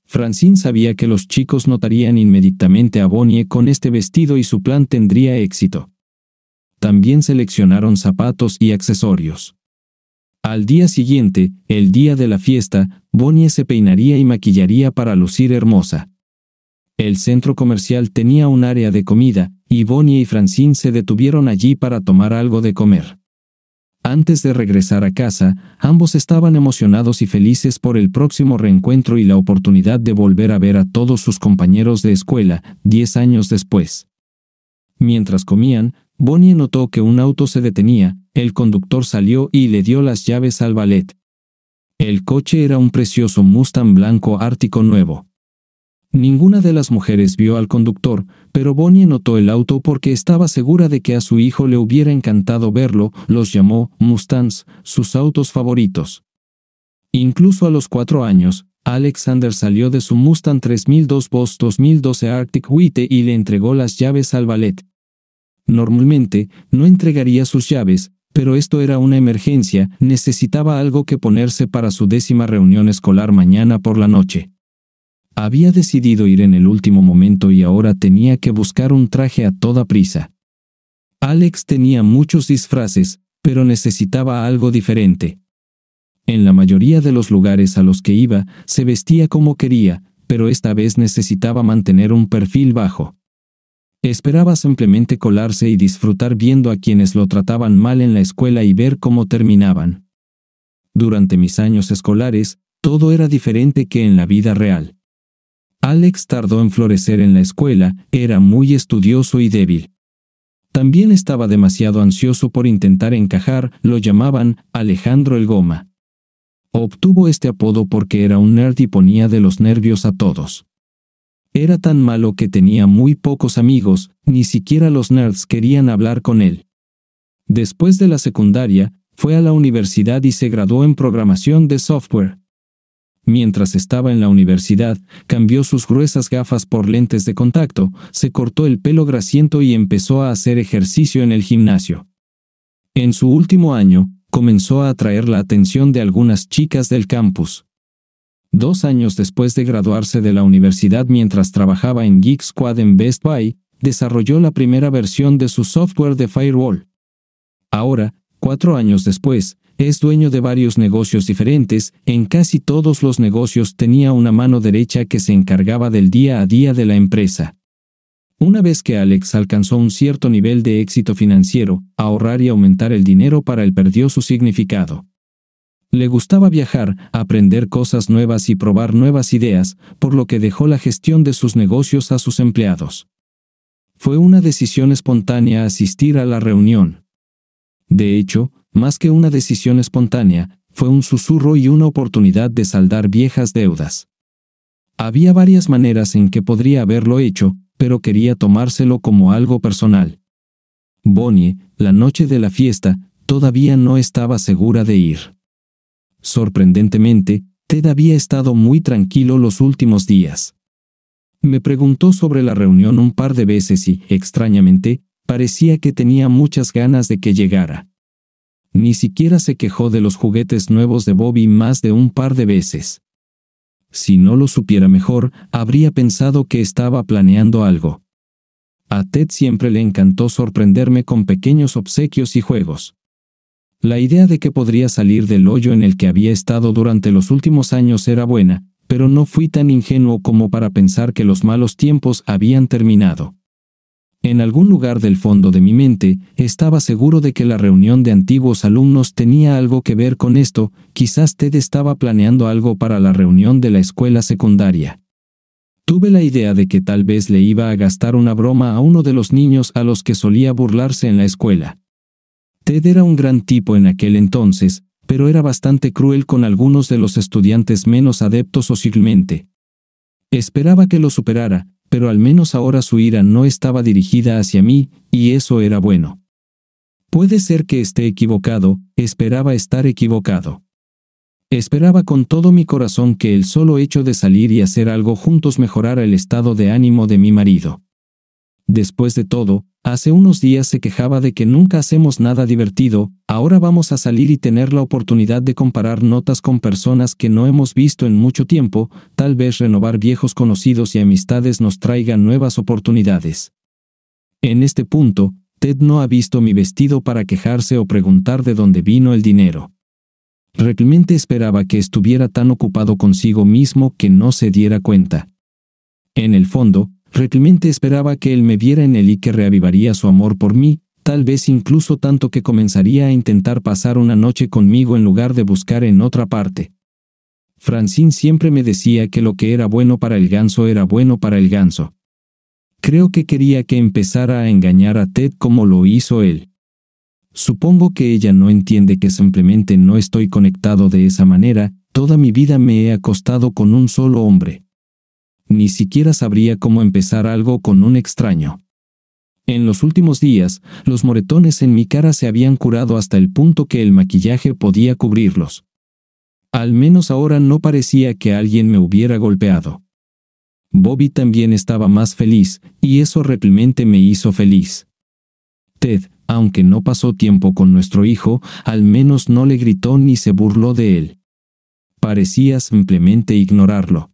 Francine sabía que los chicos notarían inmediatamente a Bonnie con este vestido y su plan tendría éxito. También seleccionaron zapatos y accesorios. Al día siguiente, el día de la fiesta, Bonnie se peinaría y maquillaría para lucir hermosa. El centro comercial tenía un área de comida, y Bonnie y Francine se detuvieron allí para tomar algo de comer. Antes de regresar a casa, ambos estaban emocionados y felices por el próximo reencuentro y la oportunidad de volver a ver a todos sus compañeros de escuela, diez años después. Mientras comían, Bonnie notó que un auto se detenía, el conductor salió y le dio las llaves al ballet. El coche era un precioso Mustang blanco ártico nuevo. Ninguna de las mujeres vio al conductor, pero Bonnie notó el auto porque estaba segura de que a su hijo le hubiera encantado verlo, los llamó Mustangs, sus autos favoritos. Incluso a los cuatro años, Alexander salió de su Mustang 3002 Boss 2012 Arctic White y le entregó las llaves al ballet. Normalmente, no entregaría sus llaves, pero esto era una emergencia, necesitaba algo que ponerse para su décima reunión escolar mañana por la noche. Había decidido ir en el último momento y ahora tenía que buscar un traje a toda prisa. Alex tenía muchos disfraces, pero necesitaba algo diferente. En la mayoría de los lugares a los que iba, se vestía como quería, pero esta vez necesitaba mantener un perfil bajo. Esperaba simplemente colarse y disfrutar viendo a quienes lo trataban mal en la escuela y ver cómo terminaban. Durante mis años escolares, todo era diferente que en la vida real. Alex tardó en florecer en la escuela, era muy estudioso y débil. También estaba demasiado ansioso por intentar encajar, lo llamaban Alejandro el Goma. Obtuvo este apodo porque era un nerd y ponía de los nervios a todos. Era tan malo que tenía muy pocos amigos, ni siquiera los nerds querían hablar con él. Después de la secundaria, fue a la universidad y se graduó en programación de software. Mientras estaba en la universidad, cambió sus gruesas gafas por lentes de contacto, se cortó el pelo grasiento y empezó a hacer ejercicio en el gimnasio. En su último año, comenzó a atraer la atención de algunas chicas del campus. Dos años después de graduarse de la universidad mientras trabajaba en Geek Squad en Best Buy, desarrolló la primera versión de su software de firewall. Ahora, cuatro años después, es dueño de varios negocios diferentes, en casi todos los negocios tenía una mano derecha que se encargaba del día a día de la empresa. Una vez que Alex alcanzó un cierto nivel de éxito financiero, ahorrar y aumentar el dinero para él perdió su significado. Le gustaba viajar, aprender cosas nuevas y probar nuevas ideas, por lo que dejó la gestión de sus negocios a sus empleados. Fue una decisión espontánea asistir a la reunión. De hecho, más que una decisión espontánea, fue un susurro y una oportunidad de saldar viejas deudas. Había varias maneras en que podría haberlo hecho, pero quería tomárselo como algo personal. Bonnie, la noche de la fiesta, todavía no estaba segura de ir. Sorprendentemente, Ted había estado muy tranquilo los últimos días. Me preguntó sobre la reunión un par de veces y, extrañamente, parecía que tenía muchas ganas de que llegara. Ni siquiera se quejó de los juguetes nuevos de Bobby más de un par de veces. Si no lo supiera mejor, habría pensado que estaba planeando algo. A Ted siempre le encantó sorprenderme con pequeños obsequios y juegos. La idea de que podría salir del hoyo en el que había estado durante los últimos años era buena, pero no fui tan ingenuo como para pensar que los malos tiempos habían terminado. En algún lugar del fondo de mi mente, estaba seguro de que la reunión de antiguos alumnos tenía algo que ver con esto, quizás Ted estaba planeando algo para la reunión de la escuela secundaria. Tuve la idea de que tal vez le iba a gastar una broma a uno de los niños a los que solía burlarse en la escuela. Ted era un gran tipo en aquel entonces, pero era bastante cruel con algunos de los estudiantes menos adeptos socialmente Esperaba que lo superara, pero al menos ahora su ira no estaba dirigida hacia mí, y eso era bueno. Puede ser que esté equivocado, esperaba estar equivocado. Esperaba con todo mi corazón que el solo hecho de salir y hacer algo juntos mejorara el estado de ánimo de mi marido. Después de todo, hace unos días se quejaba de que nunca hacemos nada divertido, ahora vamos a salir y tener la oportunidad de comparar notas con personas que no hemos visto en mucho tiempo, tal vez renovar viejos conocidos y amistades nos traigan nuevas oportunidades. En este punto, Ted no ha visto mi vestido para quejarse o preguntar de dónde vino el dinero. Realmente esperaba que estuviera tan ocupado consigo mismo que no se diera cuenta. En el fondo, Reprimente esperaba que él me viera en él y que reavivaría su amor por mí, tal vez incluso tanto que comenzaría a intentar pasar una noche conmigo en lugar de buscar en otra parte. Francine siempre me decía que lo que era bueno para el ganso era bueno para el ganso. Creo que quería que empezara a engañar a Ted como lo hizo él. Supongo que ella no entiende que simplemente no estoy conectado de esa manera, toda mi vida me he acostado con un solo hombre ni siquiera sabría cómo empezar algo con un extraño. En los últimos días, los moretones en mi cara se habían curado hasta el punto que el maquillaje podía cubrirlos. Al menos ahora no parecía que alguien me hubiera golpeado. Bobby también estaba más feliz, y eso realmente me hizo feliz. Ted, aunque no pasó tiempo con nuestro hijo, al menos no le gritó ni se burló de él. Parecía simplemente ignorarlo.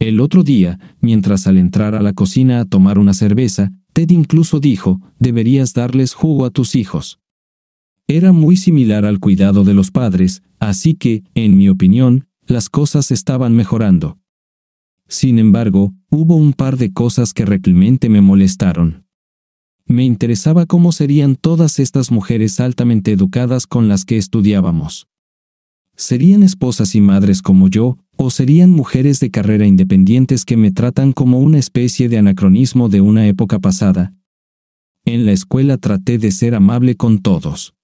El otro día, mientras al entrar a la cocina a tomar una cerveza, Ted incluso dijo, deberías darles jugo a tus hijos. Era muy similar al cuidado de los padres, así que, en mi opinión, las cosas estaban mejorando. Sin embargo, hubo un par de cosas que realmente me molestaron. Me interesaba cómo serían todas estas mujeres altamente educadas con las que estudiábamos. ¿Serían esposas y madres como yo, o serían mujeres de carrera independientes que me tratan como una especie de anacronismo de una época pasada? En la escuela traté de ser amable con todos.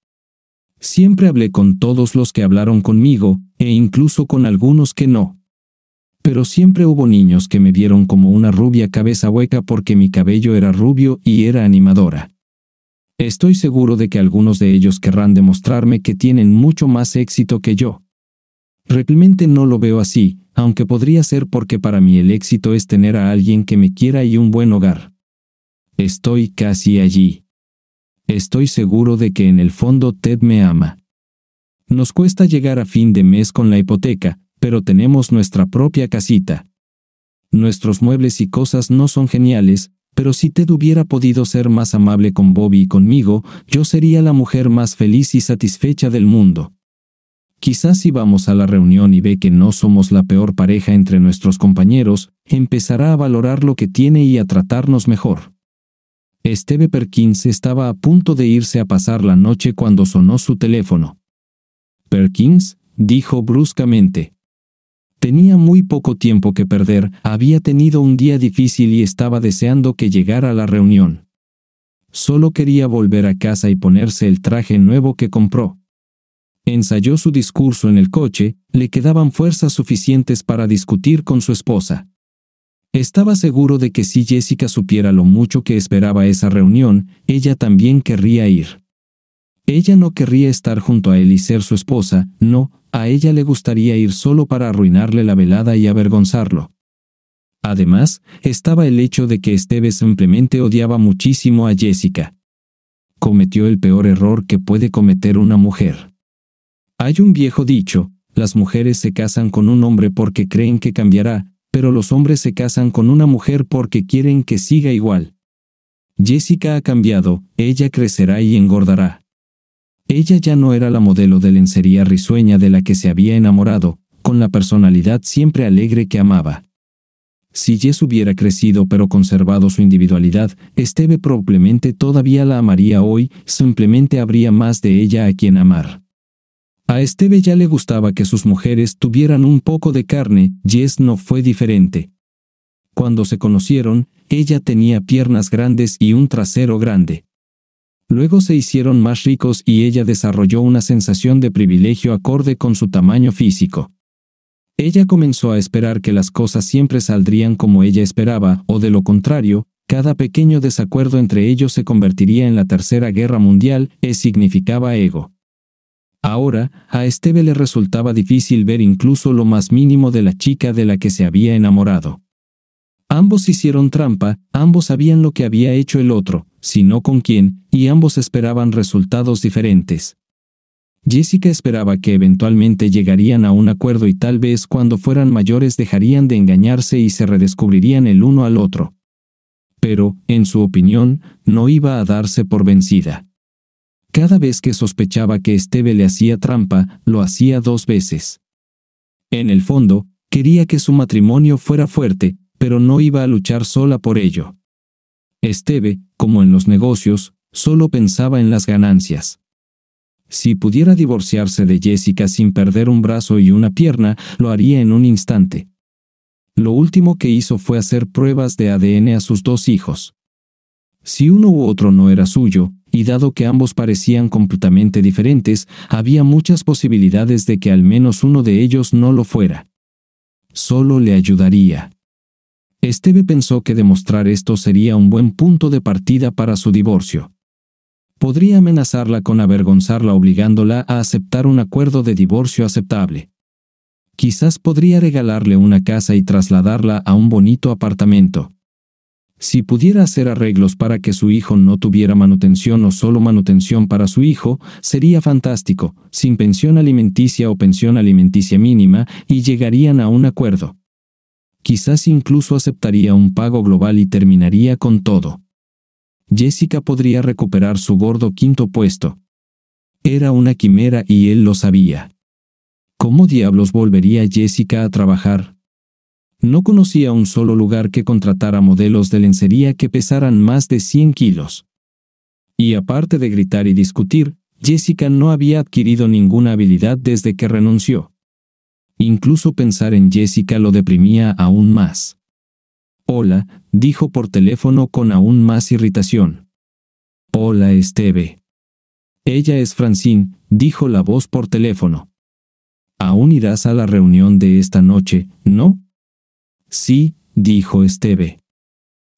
Siempre hablé con todos los que hablaron conmigo, e incluso con algunos que no. Pero siempre hubo niños que me vieron como una rubia cabeza hueca porque mi cabello era rubio y era animadora. Estoy seguro de que algunos de ellos querrán demostrarme que tienen mucho más éxito que yo Realmente no lo veo así, aunque podría ser porque para mí el éxito es tener a alguien que me quiera y un buen hogar. Estoy casi allí. Estoy seguro de que en el fondo Ted me ama. Nos cuesta llegar a fin de mes con la hipoteca, pero tenemos nuestra propia casita. Nuestros muebles y cosas no son geniales, pero si Ted hubiera podido ser más amable con Bobby y conmigo, yo sería la mujer más feliz y satisfecha del mundo. Quizás si vamos a la reunión y ve que no somos la peor pareja entre nuestros compañeros, empezará a valorar lo que tiene y a tratarnos mejor. Esteve Perkins estaba a punto de irse a pasar la noche cuando sonó su teléfono. Perkins, dijo bruscamente. Tenía muy poco tiempo que perder, había tenido un día difícil y estaba deseando que llegara a la reunión. Solo quería volver a casa y ponerse el traje nuevo que compró ensayó su discurso en el coche, le quedaban fuerzas suficientes para discutir con su esposa. Estaba seguro de que si Jessica supiera lo mucho que esperaba esa reunión, ella también querría ir. Ella no querría estar junto a él y ser su esposa, no, a ella le gustaría ir solo para arruinarle la velada y avergonzarlo. Además, estaba el hecho de que Esteves simplemente odiaba muchísimo a Jessica. Cometió el peor error que puede cometer una mujer. Hay un viejo dicho, las mujeres se casan con un hombre porque creen que cambiará, pero los hombres se casan con una mujer porque quieren que siga igual. Jessica ha cambiado, ella crecerá y engordará. Ella ya no era la modelo de lencería risueña de la que se había enamorado, con la personalidad siempre alegre que amaba. Si Jess hubiera crecido pero conservado su individualidad, Esteve probablemente todavía la amaría hoy, simplemente habría más de ella a quien amar. A Esteve ya le gustaba que sus mujeres tuvieran un poco de carne, es no fue diferente. Cuando se conocieron, ella tenía piernas grandes y un trasero grande. Luego se hicieron más ricos y ella desarrolló una sensación de privilegio acorde con su tamaño físico. Ella comenzó a esperar que las cosas siempre saldrían como ella esperaba, o de lo contrario, cada pequeño desacuerdo entre ellos se convertiría en la Tercera Guerra Mundial, e significaba ego. Ahora, a Esteve le resultaba difícil ver incluso lo más mínimo de la chica de la que se había enamorado. Ambos hicieron trampa, ambos sabían lo que había hecho el otro, si no con quién, y ambos esperaban resultados diferentes. Jessica esperaba que eventualmente llegarían a un acuerdo y tal vez cuando fueran mayores dejarían de engañarse y se redescubrirían el uno al otro. Pero, en su opinión, no iba a darse por vencida. Cada vez que sospechaba que Esteve le hacía trampa, lo hacía dos veces. En el fondo, quería que su matrimonio fuera fuerte, pero no iba a luchar sola por ello. Esteve, como en los negocios, solo pensaba en las ganancias. Si pudiera divorciarse de Jessica sin perder un brazo y una pierna, lo haría en un instante. Lo último que hizo fue hacer pruebas de ADN a sus dos hijos. Si uno u otro no era suyo, y dado que ambos parecían completamente diferentes, había muchas posibilidades de que al menos uno de ellos no lo fuera. Solo le ayudaría. Esteve pensó que demostrar esto sería un buen punto de partida para su divorcio. Podría amenazarla con avergonzarla obligándola a aceptar un acuerdo de divorcio aceptable. Quizás podría regalarle una casa y trasladarla a un bonito apartamento. Si pudiera hacer arreglos para que su hijo no tuviera manutención o solo manutención para su hijo, sería fantástico, sin pensión alimenticia o pensión alimenticia mínima, y llegarían a un acuerdo. Quizás incluso aceptaría un pago global y terminaría con todo. Jessica podría recuperar su gordo quinto puesto. Era una quimera y él lo sabía. ¿Cómo diablos volvería Jessica a trabajar? No conocía un solo lugar que contratara modelos de lencería que pesaran más de 100 kilos. Y aparte de gritar y discutir, Jessica no había adquirido ninguna habilidad desde que renunció. Incluso pensar en Jessica lo deprimía aún más. Hola, dijo por teléfono con aún más irritación. Hola, Esteve. Ella es Francine, dijo la voz por teléfono. Aún irás a la reunión de esta noche, ¿no? Sí, dijo Esteve.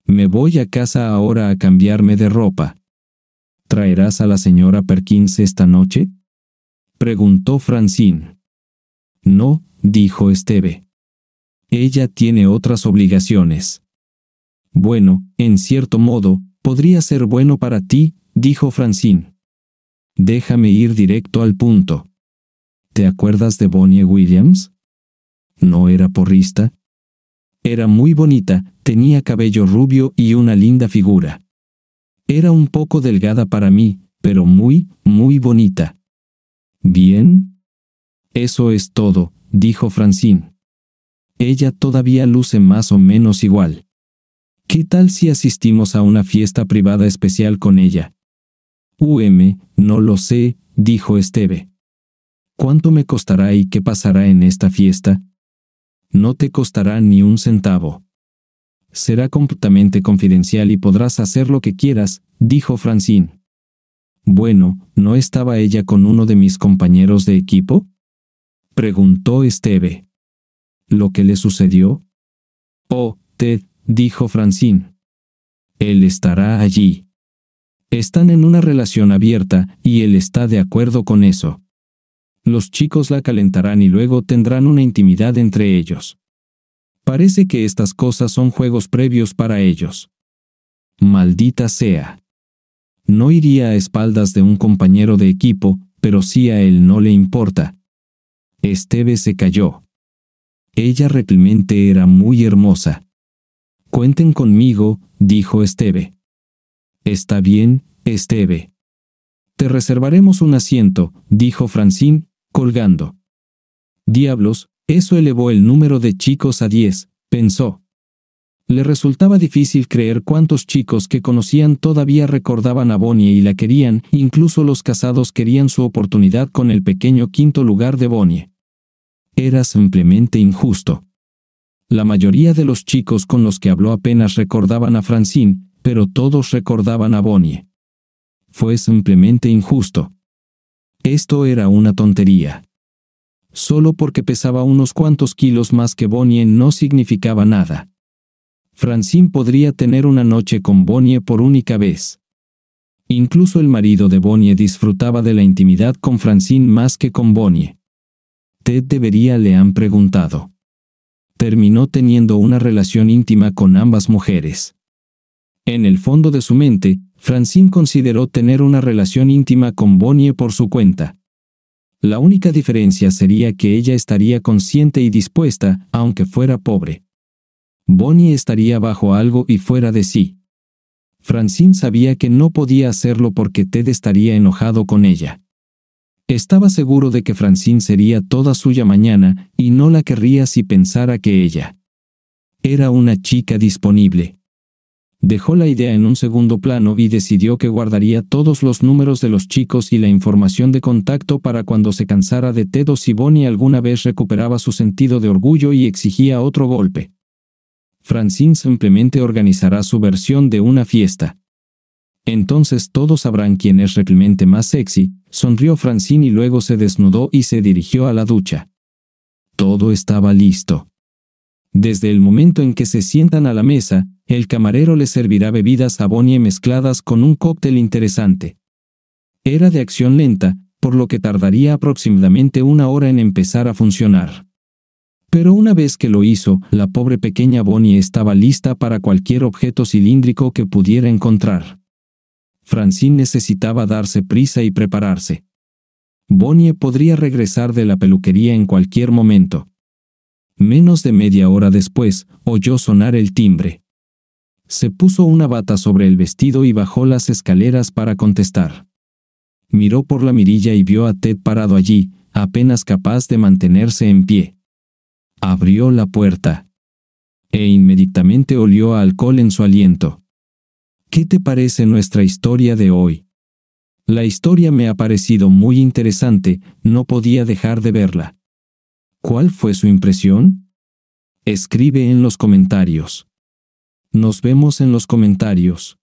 Me voy a casa ahora a cambiarme de ropa. ¿Traerás a la señora Perkins esta noche? preguntó Francine. No, dijo Esteve. Ella tiene otras obligaciones. Bueno, en cierto modo, podría ser bueno para ti, dijo Francine. Déjame ir directo al punto. ¿Te acuerdas de Bonnie Williams? ¿No era porrista? Era muy bonita, tenía cabello rubio y una linda figura. Era un poco delgada para mí, pero muy, muy bonita. ¿Bien? Eso es todo, dijo Francine. Ella todavía luce más o menos igual. ¿Qué tal si asistimos a una fiesta privada especial con ella? UM, no lo sé, dijo Esteve. ¿Cuánto me costará y qué pasará en esta fiesta? No te costará ni un centavo. Será completamente confidencial y podrás hacer lo que quieras, dijo Francine. Bueno, ¿no estaba ella con uno de mis compañeros de equipo? preguntó Esteve. ¿Lo que le sucedió? Oh, Ted, dijo Francine. Él estará allí. Están en una relación abierta, y él está de acuerdo con eso los chicos la calentarán y luego tendrán una intimidad entre ellos. Parece que estas cosas son juegos previos para ellos. Maldita sea. No iría a espaldas de un compañero de equipo, pero sí a él no le importa. Esteve se cayó. Ella realmente era muy hermosa. Cuenten conmigo, dijo Esteve. Está bien, Esteve. Te reservaremos un asiento, dijo Francine, colgando. Diablos, eso elevó el número de chicos a 10, pensó. Le resultaba difícil creer cuántos chicos que conocían todavía recordaban a Bonnie y la querían, incluso los casados querían su oportunidad con el pequeño quinto lugar de Bonnie. Era simplemente injusto. La mayoría de los chicos con los que habló apenas recordaban a Francine, pero todos recordaban a Bonnie. Fue simplemente injusto. Esto era una tontería. Solo porque pesaba unos cuantos kilos más que Bonnie no significaba nada. Francine podría tener una noche con Bonnie por única vez. Incluso el marido de Bonnie disfrutaba de la intimidad con Francine más que con Bonnie. Ted debería le han preguntado. Terminó teniendo una relación íntima con ambas mujeres. En el fondo de su mente, Francine consideró tener una relación íntima con Bonnie por su cuenta. La única diferencia sería que ella estaría consciente y dispuesta, aunque fuera pobre. Bonnie estaría bajo algo y fuera de sí. Francine sabía que no podía hacerlo porque Ted estaría enojado con ella. Estaba seguro de que Francine sería toda suya mañana y no la querría si pensara que ella era una chica disponible. Dejó la idea en un segundo plano y decidió que guardaría todos los números de los chicos y la información de contacto para cuando se cansara de Tedo si Bonnie alguna vez recuperaba su sentido de orgullo y exigía otro golpe. Francine simplemente organizará su versión de una fiesta. Entonces todos sabrán quién es realmente más sexy, sonrió Francine y luego se desnudó y se dirigió a la ducha. Todo estaba listo. Desde el momento en que se sientan a la mesa, el camarero le servirá bebidas a Bonnie mezcladas con un cóctel interesante. Era de acción lenta, por lo que tardaría aproximadamente una hora en empezar a funcionar. Pero una vez que lo hizo, la pobre pequeña Bonnie estaba lista para cualquier objeto cilíndrico que pudiera encontrar. Francine necesitaba darse prisa y prepararse. Bonnie podría regresar de la peluquería en cualquier momento. Menos de media hora después, oyó sonar el timbre. Se puso una bata sobre el vestido y bajó las escaleras para contestar. Miró por la mirilla y vio a Ted parado allí, apenas capaz de mantenerse en pie. Abrió la puerta. E inmediatamente olió alcohol en su aliento. ¿Qué te parece nuestra historia de hoy? La historia me ha parecido muy interesante, no podía dejar de verla. ¿Cuál fue su impresión? Escribe en los comentarios. Nos vemos en los comentarios.